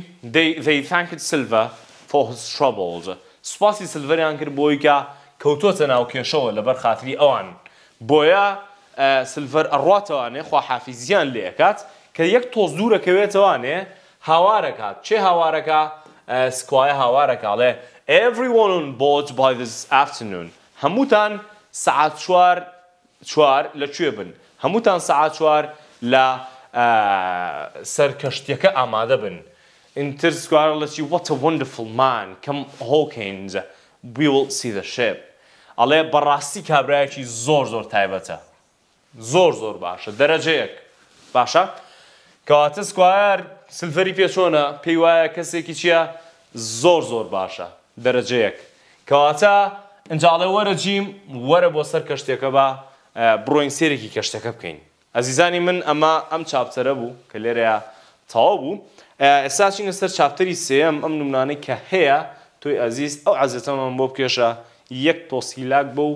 A: دەیتانکرد سلڤە فۆس شڕبڵز. سوپاسی سلڤەریان کرد بۆیکە کەوتۆتە ناو کێشەوە لەبەر خاتری ئەوان. بۆیە سلڤەر ئەڕاتەوانێ خواحافیزیان لێکات کە یەک تۆز دوورەکەوێتەوانێ هاوارەکات چێ هاوارەکە سکوایە هاوارەکڵێ everyone on board by this afternoon هەمووتان سعات چوار چوار لەکوێ بن هەمووتان سعات چوار لە سەرکەشتەکە ئامادە بن Inter Square lets you what a wonderful man come Hawkins we will see the ship ئەڵێ بەڕاستی کابراایکی زۆر زۆر تایبەتە زۆر زۆر باشە دەرەجەیەک باشە کەواتە سکوار سلفەری پێچۆنە پێی وایە کەسێکی چییە زۆر زۆر باشە دەرەجەیەک کەواتە ئەنجاڵێ وەرە جیم وەرە بۆ سەر کەشتێکە بە بڕۆین سێرێکی کەشتەکە بکەین ئەزیزانی من ئەمە ئەم چاپچەرە بوو کە لێرەیە تاوا بوو ئێستاچینە سەر چاپتەری سێم ئەم نمونانەی کە هەیە توی ئەزیز ئەو عزیێتەمان بۆ بکێشە یەک تۆسیلاک بوو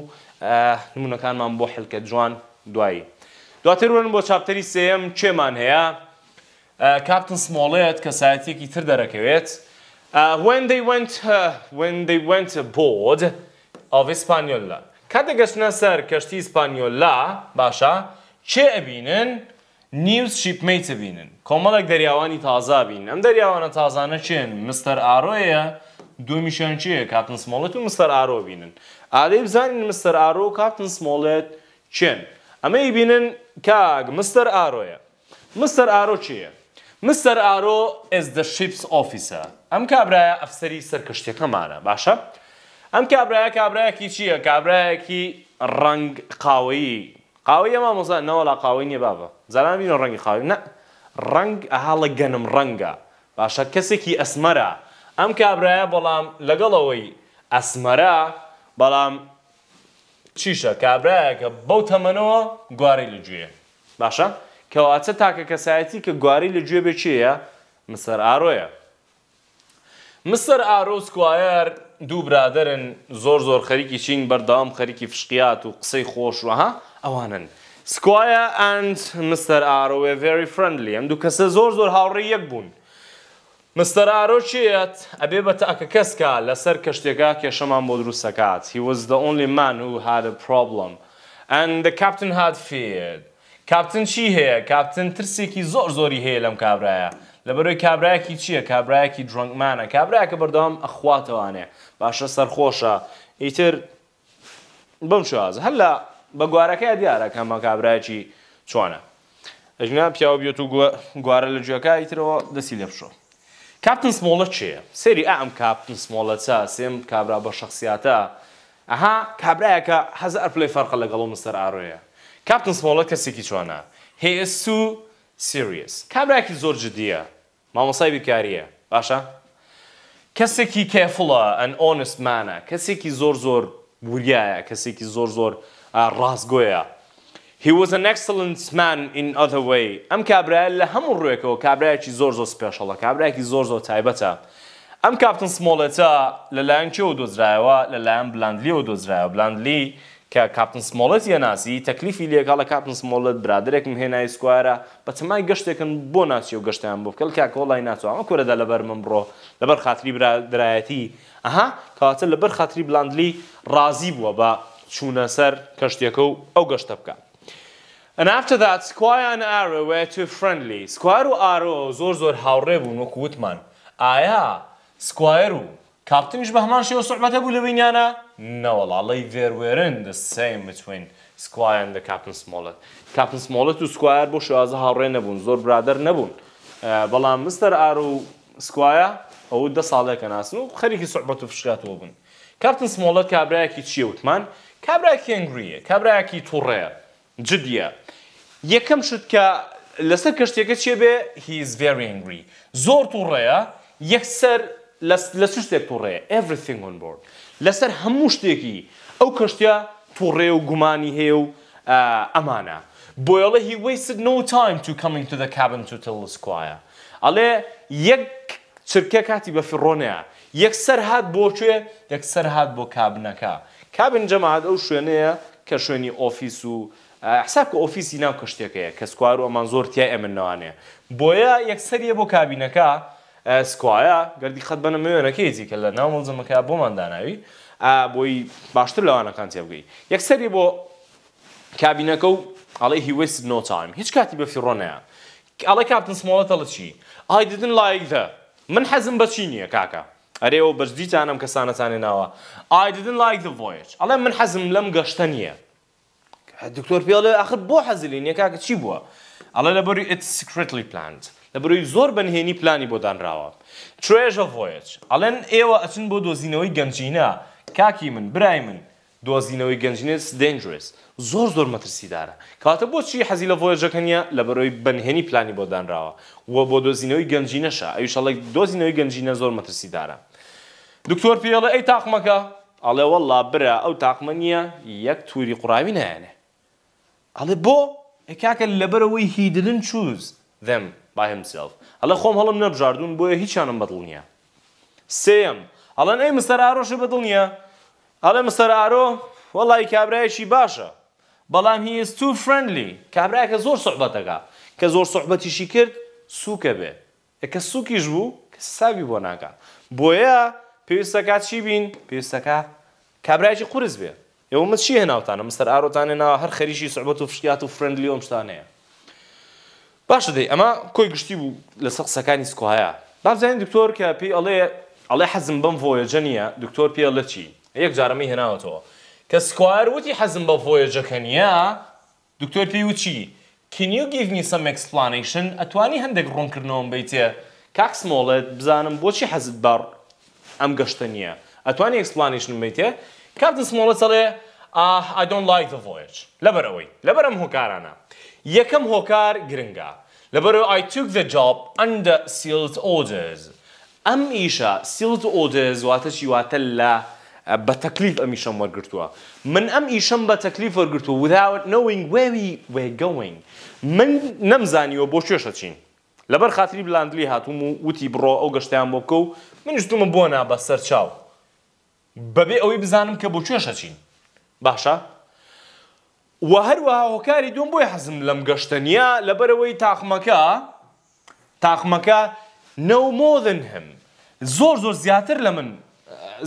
A: نمونونەکانمان بۆ حلکە جوان دوایی دواتر ورن بۆ چاپتەری سم چێمان هەیە کاپتن سمۆڵێت کە سایەتێکی تر دەرەکەوێت when they went when they went board of ئیسپانیۆلا کاتە گەشتە سەر کەشتی ئیسپانیۆلا باشە چێ ئەبینن نیوز شیپمەیتە بینن کۆمەڵێک دەریاوانی تازا بین ئەم دەریاوانە تازانە چێن مستەر ئارۆیە دومیشان چیە کاپتن سمۆڵێت و مستەر ئارۆ بینن ئالەی بزانین مستەر ئارۆ کاپتن سمۆڵێت چێن؟ ئەمە بینن کاگ مستەر ئارۆیە مستەر ئارۆ چییە؟ مستەر ئارۆ ئێز دە شیپس ئۆفیسە ئەم کابراایە ئەفسەری سەرکەشتەکەمانە باشە؟ ئەم کابراایە کابراایەکی چییە؟ کابراایەکی ڕنگ قاوەیی قاوەیە مامۆزان نەوەلا قاوەی بابا زلام بينو رنگ ڕەنگی خاوی رنگ اهل گنم رنگا باشا كسي كي ئەسمەرە ام كابرا بولام لگلوي ئەسمەرە بلام چیشە کابراایەکە بەو تەمەنەوە گوارەی لەگوێ باشە کەواتە تاکە کەسایەتی کە گواری لەگوێ بچیە مسەر ئارۆیە مسەر ئارۆز کوایەر دوو برادرن زۆر زۆر خەریکی چین بەردەوام خەریکی فشقیات و قسەی خۆشوەها ئەوانن سکوایە ئەند مسەر ئارۆێ very friendly ئەم دوو کەسە زۆر زۆر هاوڕێ یەک بوون مستەر ئارۆ چێت ئەبێ بە تاکە کەسکە لەسەر کەشتێکا کێشەمان بۆ دروستەکات. He was the only man who had a problem. And the captain had feared. کاپتن چی هەیە؟ کاپتن ترسێکی زۆر زۆری هەیە لەم کابراایە. لە بەرۆی کابراایەکی چییە؟ کابراایەکی درنگمانە کابراایکە بەردەوام ئەخواتەوانێ باشە سەرخۆشە ئیتر بم شواز هەلا بە گوارەکەی دیارە کەمە کابراایکی چۆنە. ئەژنا پیاوە بێت و گوارە لە جوەکە ئیترەوە دەسی لێ بشۆ. کاپتن سمۆڵە چێ سەری ئەم کاپتن سمۆڵە چە سێم کابرا بە شخصیاتە ئەها کابراایەکە هەزار پلی فەرقە لەگەڵ مستەر ئاڕۆیە کاپتن سمۆڵە کەسێکی چۆنە هەیە سو سیریس کابراکی زۆر جدیە مامۆسای بیکاریە باشە کەسێکی کێفڵە ئەن ئۆنستمانە کەسێکی زۆر زۆر وریایە کەسێکی زۆر زۆر ڕاستگۆیە He was an excellent man in other way. ئەم کابرایە لە هەموو ڕێکەوە کابراایەکی زۆر زۆر سپێشەڵە کابراایکی زۆر زۆر تایبەتە. ئەم کاپتن سمۆڵێتە لەلایەن چێ و دۆزرایەوە لەلایەن بلاندلیەوە دۆزرایە بلاندلی کە کاپتن سمۆڵەت یەناسی تەکلیفی لێگەڵ لە کاپتن سمۆڵەت برادێکم هێنای سکوارە بە تەمای گەشتێکن بۆ ناسی و گەشتیان بۆ بکەل کاک وڵی ناتوە ئەمە کورەدا لەبەر من بڕۆ لەبەر خاتری برادایەتی ئەها کەواتە لەبەر خاتری بلاندلی ڕازی بووە بە چوونە سەر کەشتێکە و ئەو گەشتە بکە. And after that, Squire and Arrow were too friendly. Squire و Arrow زۆر زۆر هاوڕێ بوون وەک وتمان. ئایا سکوایر و کاپتنیش بە هەمان شێوە سوحبەتە بوو لە بینیانە؟ نەوەڵ ئەڵی ڤێروێرن the same between Squire and the Captain Smollett. Captain Smollett و Squire بۆ شوازە هاوڕێ نەبوون زۆر برادر نەبوون. بەڵام مستەر ئارو سکوایە ئەوە دە ساڵێکە ناسن و خەریکی سوحبەت و فشکاتەوە بوون. کاپتن سمۆڵەت کابراایەکی چیە وتمان؟ کابراایکی ئەنگریە، کابراایکی تووڕەیە، جدیە. یەکەم شت کە لەسەر کەشتێکەکە چێ بێ هیز ڤێرینگری زۆر تووڕێە یەکسەر لە سوشتێک تووڕێ ئەڤریثنگ هۆن بۆرد لەسەر هەموو شتێکی ئەو کەشتە تووڕێ و گومانی هەیە و ئەمانە بۆیڵە هی ویسد no time to coming to the cabin to tell the squire ئەڵێ یەک چرکە کاتی بە فڕۆنەیە یەکسەر هات بۆکوێ یەکسەر هات بۆ کابنەکە کابن جەماعات ئەو شوێنەیە کە شوێنی ئۆفیس و حساب کە ئۆفیسی ناو کەشتێکەیە کە سکوار و ئەمان زۆر تیا ئەمن ناوانەیە بۆیە یەکسەریە بۆ کابینەکە سکوایە گردی خەت بنە مێنەکەی زیکە لە ناو مڵزمەکە بۆمانداناوی بۆی باشتر لەوانەکان تێبگەی یەکسەری بۆ کابینەکە و ئەڵێ هیوست نۆتایم هیچ کاتی بە فیڕۆنەیە ئەڵێ کاپتن سمۆڵەتەڵە چی ئای ددن لایکدە من حەزم بەچی نییە کاکە ئەرێەوە بەشدیتانم کەسانەسانێ ناوە ئای ددن لایک دە ڤۆیج ئەڵێ من حەزم لەم گەشتە نییە دکتۆر پێڵێ آخر بۆ حەزلین یەکاکە چی بووە؟ ئەڵە لە بەری ئیتسکرتلی پلانت لە بەروی زۆر بەنهێنی پلانی بۆ دانراوە. ترێژە ڤۆیج ئەڵێن ئێوە ئەچن بۆ دۆزینەوەی گەنجینە کاکی من برای من دۆزینەوەی گەنجینس دنجس زۆر زۆر مەترسیدارە کاتە بۆچی حەزی لە ڤۆیەکەنیە لە بەرەوەی بەنهێنی پلانی بۆ دانراوە و بۆ دۆزینەوەی گەنجینەشە ئەویشەڵێک دۆزینەوەی گەنجینە زۆر مەترسیدارە. دکتۆر پێڵە ئەی تاقمەکە ئەڵێ وەڵا برە ئەو تاقمە نیە یەک تووری قوراوی نایەنێ ئەڵێ بۆ ئەکاکە لەبەرەوەی he didn't choose them by himself ئەڵە خۆم هەڵم نەبژاردون بۆیە هیچیانم بەدڵ نییە سێم ئەڵەن ئەی مستەر ئارۆشە بەدڵ نییە ئەڵێ مستەر ئارۆ وەڵی کابراایەکی باشە بەڵام هی is too friendly کابراایکە زۆر سوحبەتەکە کە زۆر سوحبەتیشی کرد سووکە بێ ئەکە سوکیش بوو کە ساوی بۆ ناکە بۆیە پێویستەکە چی بین پێویستەکە کابراایکی قورس بێت ئێوە من چی هێناوتانە مستەر ئارۆتانێ ناوە هەر خەریشی سوعبەت و فشکات و فرندلی ئەم شتانەیە باشە دەی ئەمە کۆی گشتی بوو لە سەق سەکانی سکوایە بابزانین دکتۆر کە پێی ئەڵێ ئەڵێ حەزم بم فۆیەجە نیە دکتۆر پێ لە چی یەک جارەمی هێناوەتەوە کە سکوار وتی حەزم بە فۆیەجەکە نیە دکتۆر پێی وچی کنیو گیفنی سەم ئەکسپلانیشن ئەتوانی هەندێک ڕوونکردنەوەم بیتێ کاکسمۆڵێت بزانم بۆچی حەزت بەڕ ئەم گەشتە نییە ئەتوانی ئەکسپلانیشن بیتێ کاپتن سمۆڵە سەڵێ I don't like the voyage لەبەر ئەوەی لەبەرم هۆکارانە یەکەم هۆکار گرنگە لەبەر I took the job under sealed orders ئەم ئیشە سیلت ئۆدز واتە چیواتە لە بە تەکلیف ئەمیشەم وەرگتووە من ئەم ئیشەم بە تەکلیف وەرگتووە without knowing where we were going من نەمزانیوە بۆ شوێشە چین لەبەر خاتری بلاندلی هاتووم و وتی بڕۆ ئەو گەشتیان بۆ بکە و منیشتومە بۆنا بە سەر چاو بەبێ ئەوەی بزانم کە بۆ کوێشەچین باشە وە هەروە هۆکاری دوم بۆی حەزم لەم گەشتنیە لەبەرەوەی تاخمەکە تاخمەکە نەومۆدن هم زۆر زۆر زیاتر لە من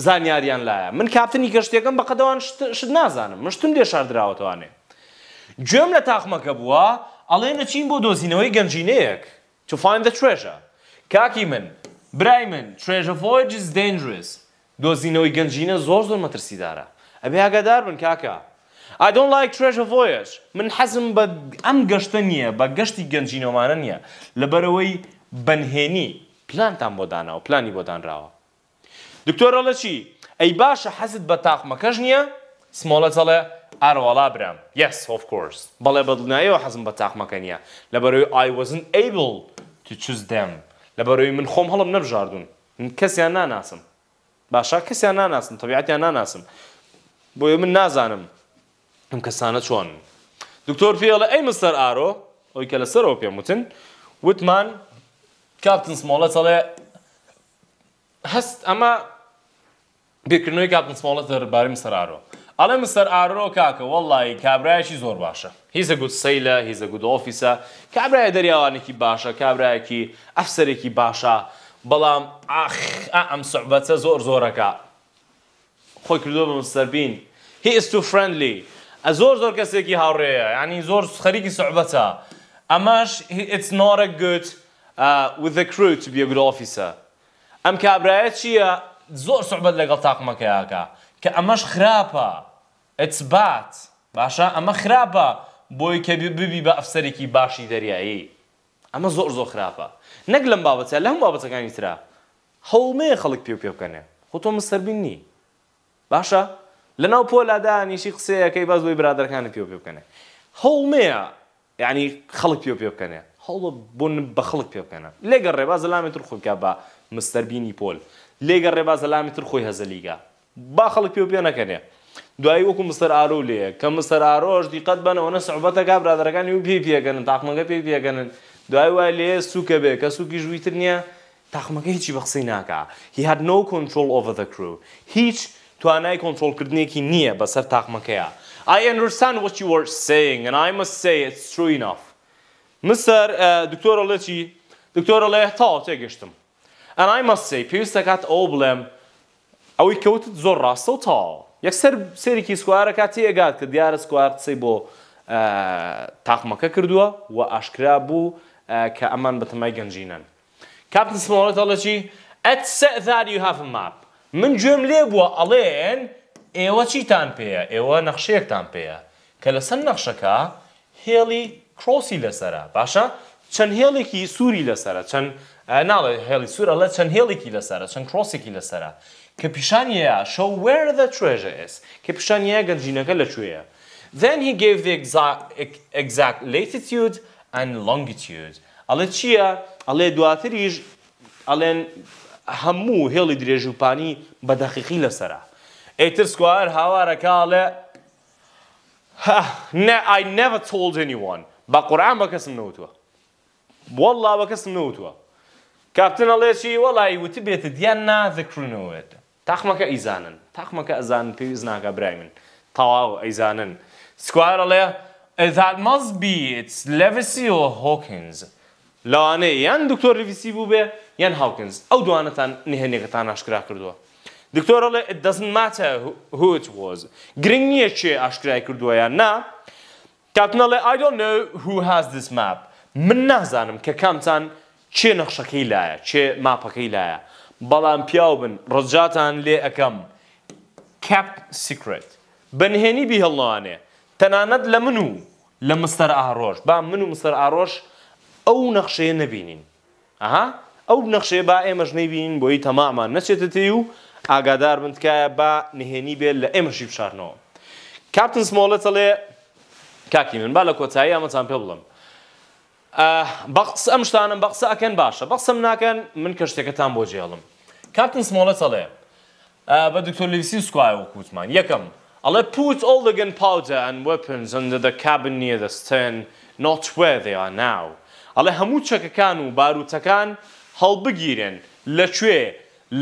A: زانیاریان لایە من کاپتنی گەشتێکم بە قەدەوان شت نازانم مشتم لێ شاردراوەتوانێ گوێم لە تاخمەکە بووە ئەڵێ نەچین بۆ دۆزینەوەی گەنجینەیەک to find the treasure کاکی من برای من treasure voyage is dangerous دۆزینەوەی گەنجینە زۆر زۆر مەترسیدارە ئەبێ ئاگادار بن کاکە I don't like treasure voyage من حەزم بە ئەم گەشتە نییە بە گەشتی گەنجینەوەمانە نییە لەبەرەوەی بەنهێنی پلانتان بۆ داناوە پلانی بۆ دانراوە دکتۆرە لە چی ئەی باشە حەزت بە تاقمەکەش نییە سمۆڵەتەڵێ ئاروواڵا برم yes of course بەڵێ بەدڵنایەوە حەزم بە تاقمەکە نییە لەبەرەوەی I wasn't able to choose them لەبەرەوەی من خۆم هەڵم نەبژاردون من کەسیان ناناسم باشە کەسیان ناناسم تەبیعەتیان ناناسم بۆیە من نازانم ئەم کەسانە چۆن دکتۆر پێڵە ئەی مستەر ئارۆ ئەوی کە لەسەرەوە پێم وتن وتمان کاپتن سمۆڵە چڵێ هەست ئەمە بیرکردنەوەی کاپتن سمۆڵە دەربارەی مسەرارۆ ئەڵێ مستەر ئارۆ کاکە وەڵی کابراایشی زۆر باشە هیزە گوت سەیلە هیزە گوت ئۆفیسە کابراایە دەریاوانێکی باشە کابراایەکی ئەفسەرێکی باشە بلام اخ ام زۆر زور زورك کردو بم مستربين هي از تو فرندلی ئە زۆر زۆر کەسێکی هاوڕێە ینی هي خەریکی سوحبەتە ئەمەش it's ا a good uh, with the crew to be a good officer ئەم کابرایەت چییە زۆر سوحبەت لەگەڵ كأماش کە اتس بات باشا اما باشە بوي خراپە بۆی کە ببی بە ئەفسەرێکی باشی دەریایی ئەمە زۆر زۆر خراپە نەک لەم بابەتە لە هەم بابەتەکانی تررا هەوڵمەیە خەڵک پێ پێ بکەنێ خۆ تۆ مستەربین نی باشە لەناو پۆلادا نیشی قسەیەەکەی باز بۆی برادەکانە پێ پێ بکەنێ هەوڵمەیە یعنی خەڵک پێ پێ بکەنێ هەڵ بۆن بە خەڵک پێ بکەنە لێگە ڕێباز لامێتر خۆکە بە مستەربینی پۆل لێگە ڕێباز لامێتر خۆی هەزەلیگە با خەڵک پێ پێ نەکەنێ دوایی وەکو مستەر ئارۆ لێ کە مستەر ئارۆژ دیقەت بنەوە نە سەعبەتەکە برادەکانی و پێ پێگەنن تاقمەکە پێ پێگەنن دوای وای لێ سوکە بێ کە سوکی ژویتر نییە تاخمەکە هیچی بەخسی ناکە هی هاد نو کنترل ئۆڤ دە کرو هیچ توانای کۆنتترۆلکردنێکی نییە بەسەر تاخمەکەیە I understand what you were saying and I must say it's true enough مسەر دکتۆرە لە چی دکتۆرە لێ تا تێگەشتم and I must say پێویستەکات ئەو بڵێم ئەوەی کەوتت زۆر ڕاستە و تا یەکسەر سێرێکی سکوارە کاتی ئەگات کە دیارە سکوار قسەی بۆ تاخمەکە کردووە و ئاشکرا بوو کە ئەمان بەتەمای گەنجینەن. کاپتن سمەوەت ئەڵەکی ئەت سەذاری هافم ماپ. من گوێم لێ بووە ئەڵێن ئێوە چیتان پێیە ئێوە نەخشەیەکتان پێیە کە لەسەر نەخشەکە هێڵی کرۆسی لەسرە باشە چەند هێڵێکی سووری لەسرە چەند ناڵێ هێڵی سوورە لە چەند هێڵێکی لەسرە چەند کرۆسێکی لەسرە کە پیشانیەیە شەو وێردە توێژە ئێس کە پیشانیە گەنجینەکە لەکوێیە. Then he gave the exact, exact latitude and longitude ئەڵێ چییە؟ ئەڵێ دواتریش ئەڵێن هەموو هێڵی درێژوپانی بە دەقیقی لەسرە ئیتر سکوار هاوارەکاڵێ نه I never told anyone بە قورآان بە کەسم نەوتوە وەڵا بە کەسم نەوتوە کاپتن ئەڵێکی وەڵی وتی بێتە دیان نازەکرونەوەێت تاخمەکە ئیزانن تاخمەکە ئەزان پێویست ناکە برای من تەواو ئەیزانن سکوار ئەڵێ that must be it's Levisy or Hawkins لەوانەیە یان دکتۆر لڤسی بوو بێ یان هاوکینز ئەو دوانەتان نهێنێکتان ئاشکرا کردووە دکتۆرەڵێ دەزن ماتە هوت وۆز گرنگ نییە چێ ئاشکرای کردووە یان نا کاتنەڵێ I don't know who has this map من نازانم کە کامتان چێ نەخشەکەی لایە چێ ماپەکەی لایە بەڵام پیاو بن ڕزجاتان لێ ئەەکەم کپ سیکرێت بەنهێنی بیهڵوانێ تەنانەت لە من و لە مستەر ئاڕۆژ با من و مستەر ئاڕۆژ ئەو نەخشەیە نەبینین ئەها ئەو نەخشێ با ئێمەش نەیبینین بۆی تەمامان نەچێتە تێ و ئاگادار بنتکایە با نهێنی بێت لە ئێمەشی بشارنەوە کاپتن سمۆڵە دەڵێ کاکی من با لە کۆتایی ئەمەچان پێ بڵم بەقس ئەم شتانم بەقسە ئەکەن باشە بەقسم ناکەن من کە شتێکەکەتان بۆ جێڵم کاپتن سمۆڵە دەڵێ بە دکتۆر لویسی سوکایەوە کووتمان یەکەم Allah put all the gunpowder and weapons under the cabin near the stern, not where they are now. Allah هەموو چەکەکان و باروتەکان هەڵبگیرێن لەکوێ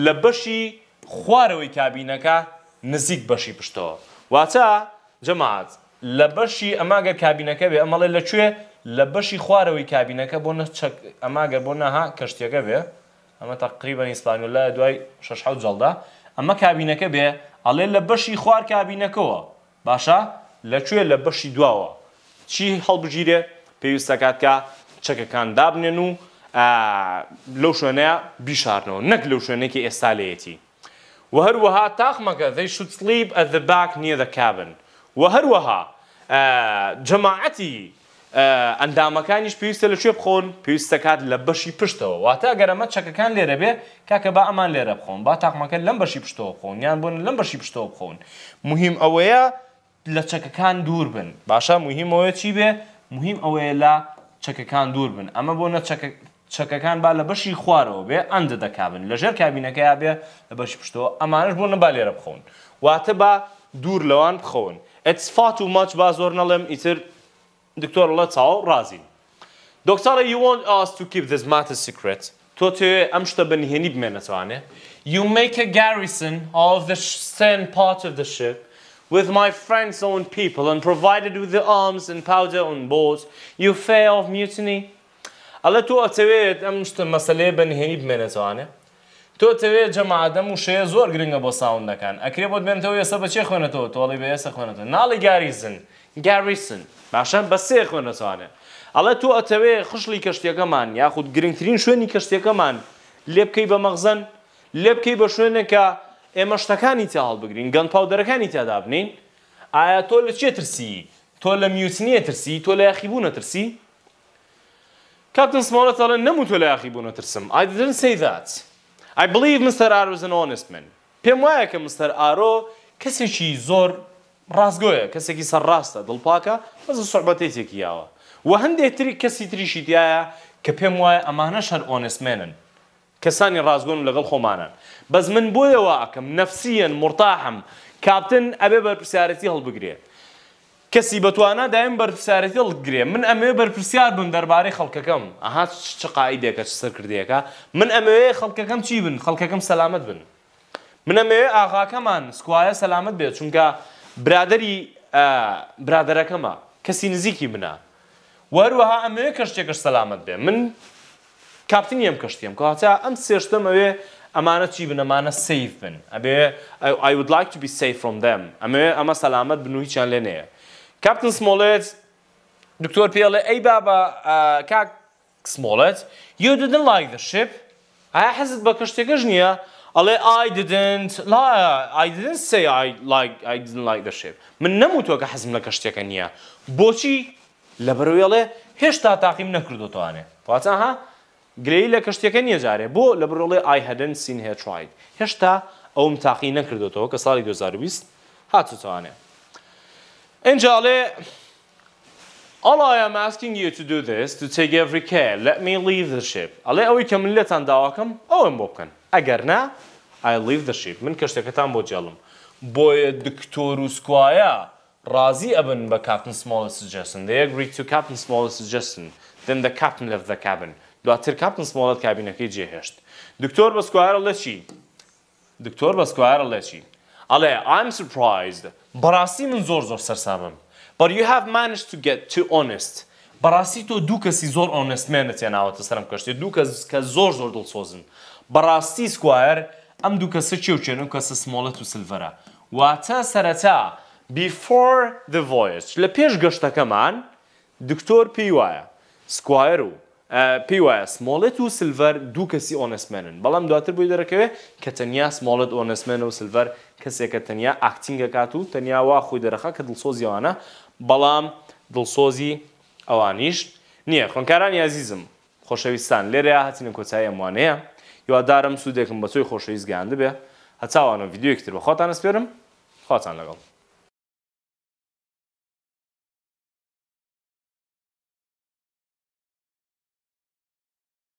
A: لە بەشی خوارەوەی کابینەکە نزیک بەشی پشتەوە. واتە جەماعات لە بەشی ئەماگە کابینەکە بێ ئەمەڵێ لەکوێ لە بەشی خوارەوەی کابینەکە بۆ ئەماگە بۆ نەها کەشتێکەکە بێ ئەمە تقریبان ئیسپانیۆلا دوای 6 جڵدا ئەمە کابینەکە بێ ئەڵێ لە بەشی خوار کابینەکەەوە باشە لەکوێ لە بەشی دواوە چی هەڵبژیرێ پێویستەکاتکە چەکەکان دابنێن و لەو شوێنەیە بیشارنەوە نەک لەو شوێنێکی ئێستا لەیەتی و هەروەها تاخمەکە they should sleep at the back near the cabin و هەروەها جەماعەتی ئەندامەکانیش پێویستە لە شوێ بخۆن پێویستە کات لە بەشی پشتەوە واتە گەرەمە چەکەکان لێرە بێ کاکە با ئەمان لێرە بخۆن با تاقمەکە لەم بەشی پشتەوە بخۆن یان بۆن لەم بەشی پشتەوە بخۆن مهم ئەوەیە لە چەکەکان دوور بن باشە مهمەوەی چی بێ مهم ئەوەیە لە چەکەکان دوور بن ئەمە بۆ نە چەکەکان با لە بەشی خوارەوە بێ ئەندە دەکابن لەژێر کابینەکەی بێ لە بەشی پشتەوە ئەمانش بۆ نەبا لێرە بخۆن واتە با دوور لەوان بخەون ئەتسفات و ماچ با زۆر نەڵێم ئیتر Dr. Letao razin. Doctor, you want us to keep this matter secret. توتي امشتبن هني بمنتوانه. You make a garrison of the stern part of the ship with my friend's own people and provided with the arms and powder on board. You fear of mutiny. الله تو اتويت امشت مسألة بن هني بمنتوانه. تو اتويت جماعة دم وشي زور گرنگ با ساوند نکن. اکری بود بین تو یه سبچه خونه تو تو ولی به یه سخونه تو. نالی garrison. گاریسن باشە بە سێ خۆ نەچوانێ ئەڵە تۆ ئەتەوێ خشلی کەشتەکەمان یاخود گرنگترین شوێنی کەشتەکەمان لێ بکەی بە مەغزەن لێ بکەی بە شوێنێکە ئێمە شتەکانی تا هەڵبگرین گەند پاودەرەکانی تیادا بنین ئایا تۆ لە چێ ترسی تۆ لە میوسنیە ترسی تۆ لە یاخیبوو نەترسی کاپتن سمالت ئەڵێن نەموو تۆ لە یاخیبوو نەترسم I didn't say that I believe Mr. Arrow is an honest man پێم وایە کە مستەر ئارۆ کەسێکی زۆر ڕاستگۆیە کەسێکی سەرڕاستە دڵپاکە بەزە سوحبەتێکێکی یاوە و هەندێک تری کەسی تریشی دیایە کە پێم وایە ئەمانە شەر ئۆنسمێنن کەسانی ڕازگۆن لەگەڵ خۆمانن بەس من بۆیەوە ئەکەم نەفسیەن مرتاحم کاپتن ئەبێ بەرپسیارەتی هەڵبگرێت کەسی بەتوانە دایم بەرپسیارەتی هەڵگرێ من ئەمێ بەرپسیار بم دەربارەی خەڵکەکەم ئەها چ قاعدێکە چ سەرکردیەکە من ئەمەوەی خەڵکەکەم چی بن خەڵکەکەم سەلامت بن من ئەمەوێ ئاغاکەمان سکوایە سەلامت بێت چونکە برادری برادەرەکەمە کەسی نزیکی منە وەروەها ئەمەوێ کەشتێکش سەلامت بێ من کاپتنی ئەم کەشتیم کەواتا ئەم سێشتم ئەوێ ئەمانە چی بنەمانە سیف بن ئەبێ I would like to be safe from them ئەمەوێ ئەمە سەلامت بن و هیچیان لێ نەیە کاپتن سمۆڵێت دکتۆر پێڵێ ئەی بابە کاک سمۆڵێت you didn't like the ship ئایا حەزت بە کەشتێکەش نییە ئەڵێ I didn't I didn't say I like I didn't like the shape من نەموتوە کە حەزم لە کە شتێکە نییە بۆچی لە بەروێڵێ هێشتا تاقیم نەکردوتوانێ واتەها گرەی لە کەشتەکە نییە جارێ بۆ لە بڕۆڵێ ئای هەدەن سین هێچیت هێشتا ئەوم تاقی نەکردوتەوە کە ساڵی 2020 هاتوتوانێ اینجاڵێ All I am asking you to do this to take every care. Let me leave the ship. ئەڵێ ئەوەی کە منلەتان داواکەم ئەوم بۆ بکەن. ئەگەر نا ئایلیف دەشیر من کەشتەکەتان بۆ جێڵم بۆیە دکتۆر و سکوایە ڕازی ئەبن بە کاپن سمال سجسن they agree to captain small suggestion then the captain left the cabin دواتر کاپن سمالت کابینەکەی جێهێشت دکتۆر بە سکوایرە لە چی دکتۆر بە سکوایرە لە چی ئەڵێ I'm surprised بەڕاستی من زۆر زۆر سەرسامم but you have managed to get too honest بەڕاستی تۆ دوو کەسی زۆر ئۆنستمێنە تێناوەتە سەرم کەشتی دوو کەس کە زۆر زۆر دڵسۆزن بەڕاستی سکوایر ئەم دوو کەسە چێوچێن و کەسە سمۆڵەت و سلڤەرە واتە سەرەتا بیفۆر the voice لە پێش گەشتەکەمان دکتۆر پێی وایە سکوایر و پێی وایە سمۆڵێت و سلڤەر دوو کەسی ئۆنسمێنن بەڵام دواتر بۆی دەرەکەوێت کە تەنیا سمۆڵەت ئۆنسمێنە و سلڤەر کەسێکە تەنیا ئاکتینگە کات و تەنیا وا خۆی دەرەخە کە دڵسۆزیەوانە بەڵام دڵسۆزی ئەوانیش نییە خوۆنکارانی یازیزم خۆشەویستان لێرە هاتینە کۆچای ئەموانەیە هیوادارم سوودێکم بەچۆی خۆشەویست گەیان دەبێ هەچاوانم یددیوەکتتر بە خۆتان ئەسپێرم خواتان لەگەڵ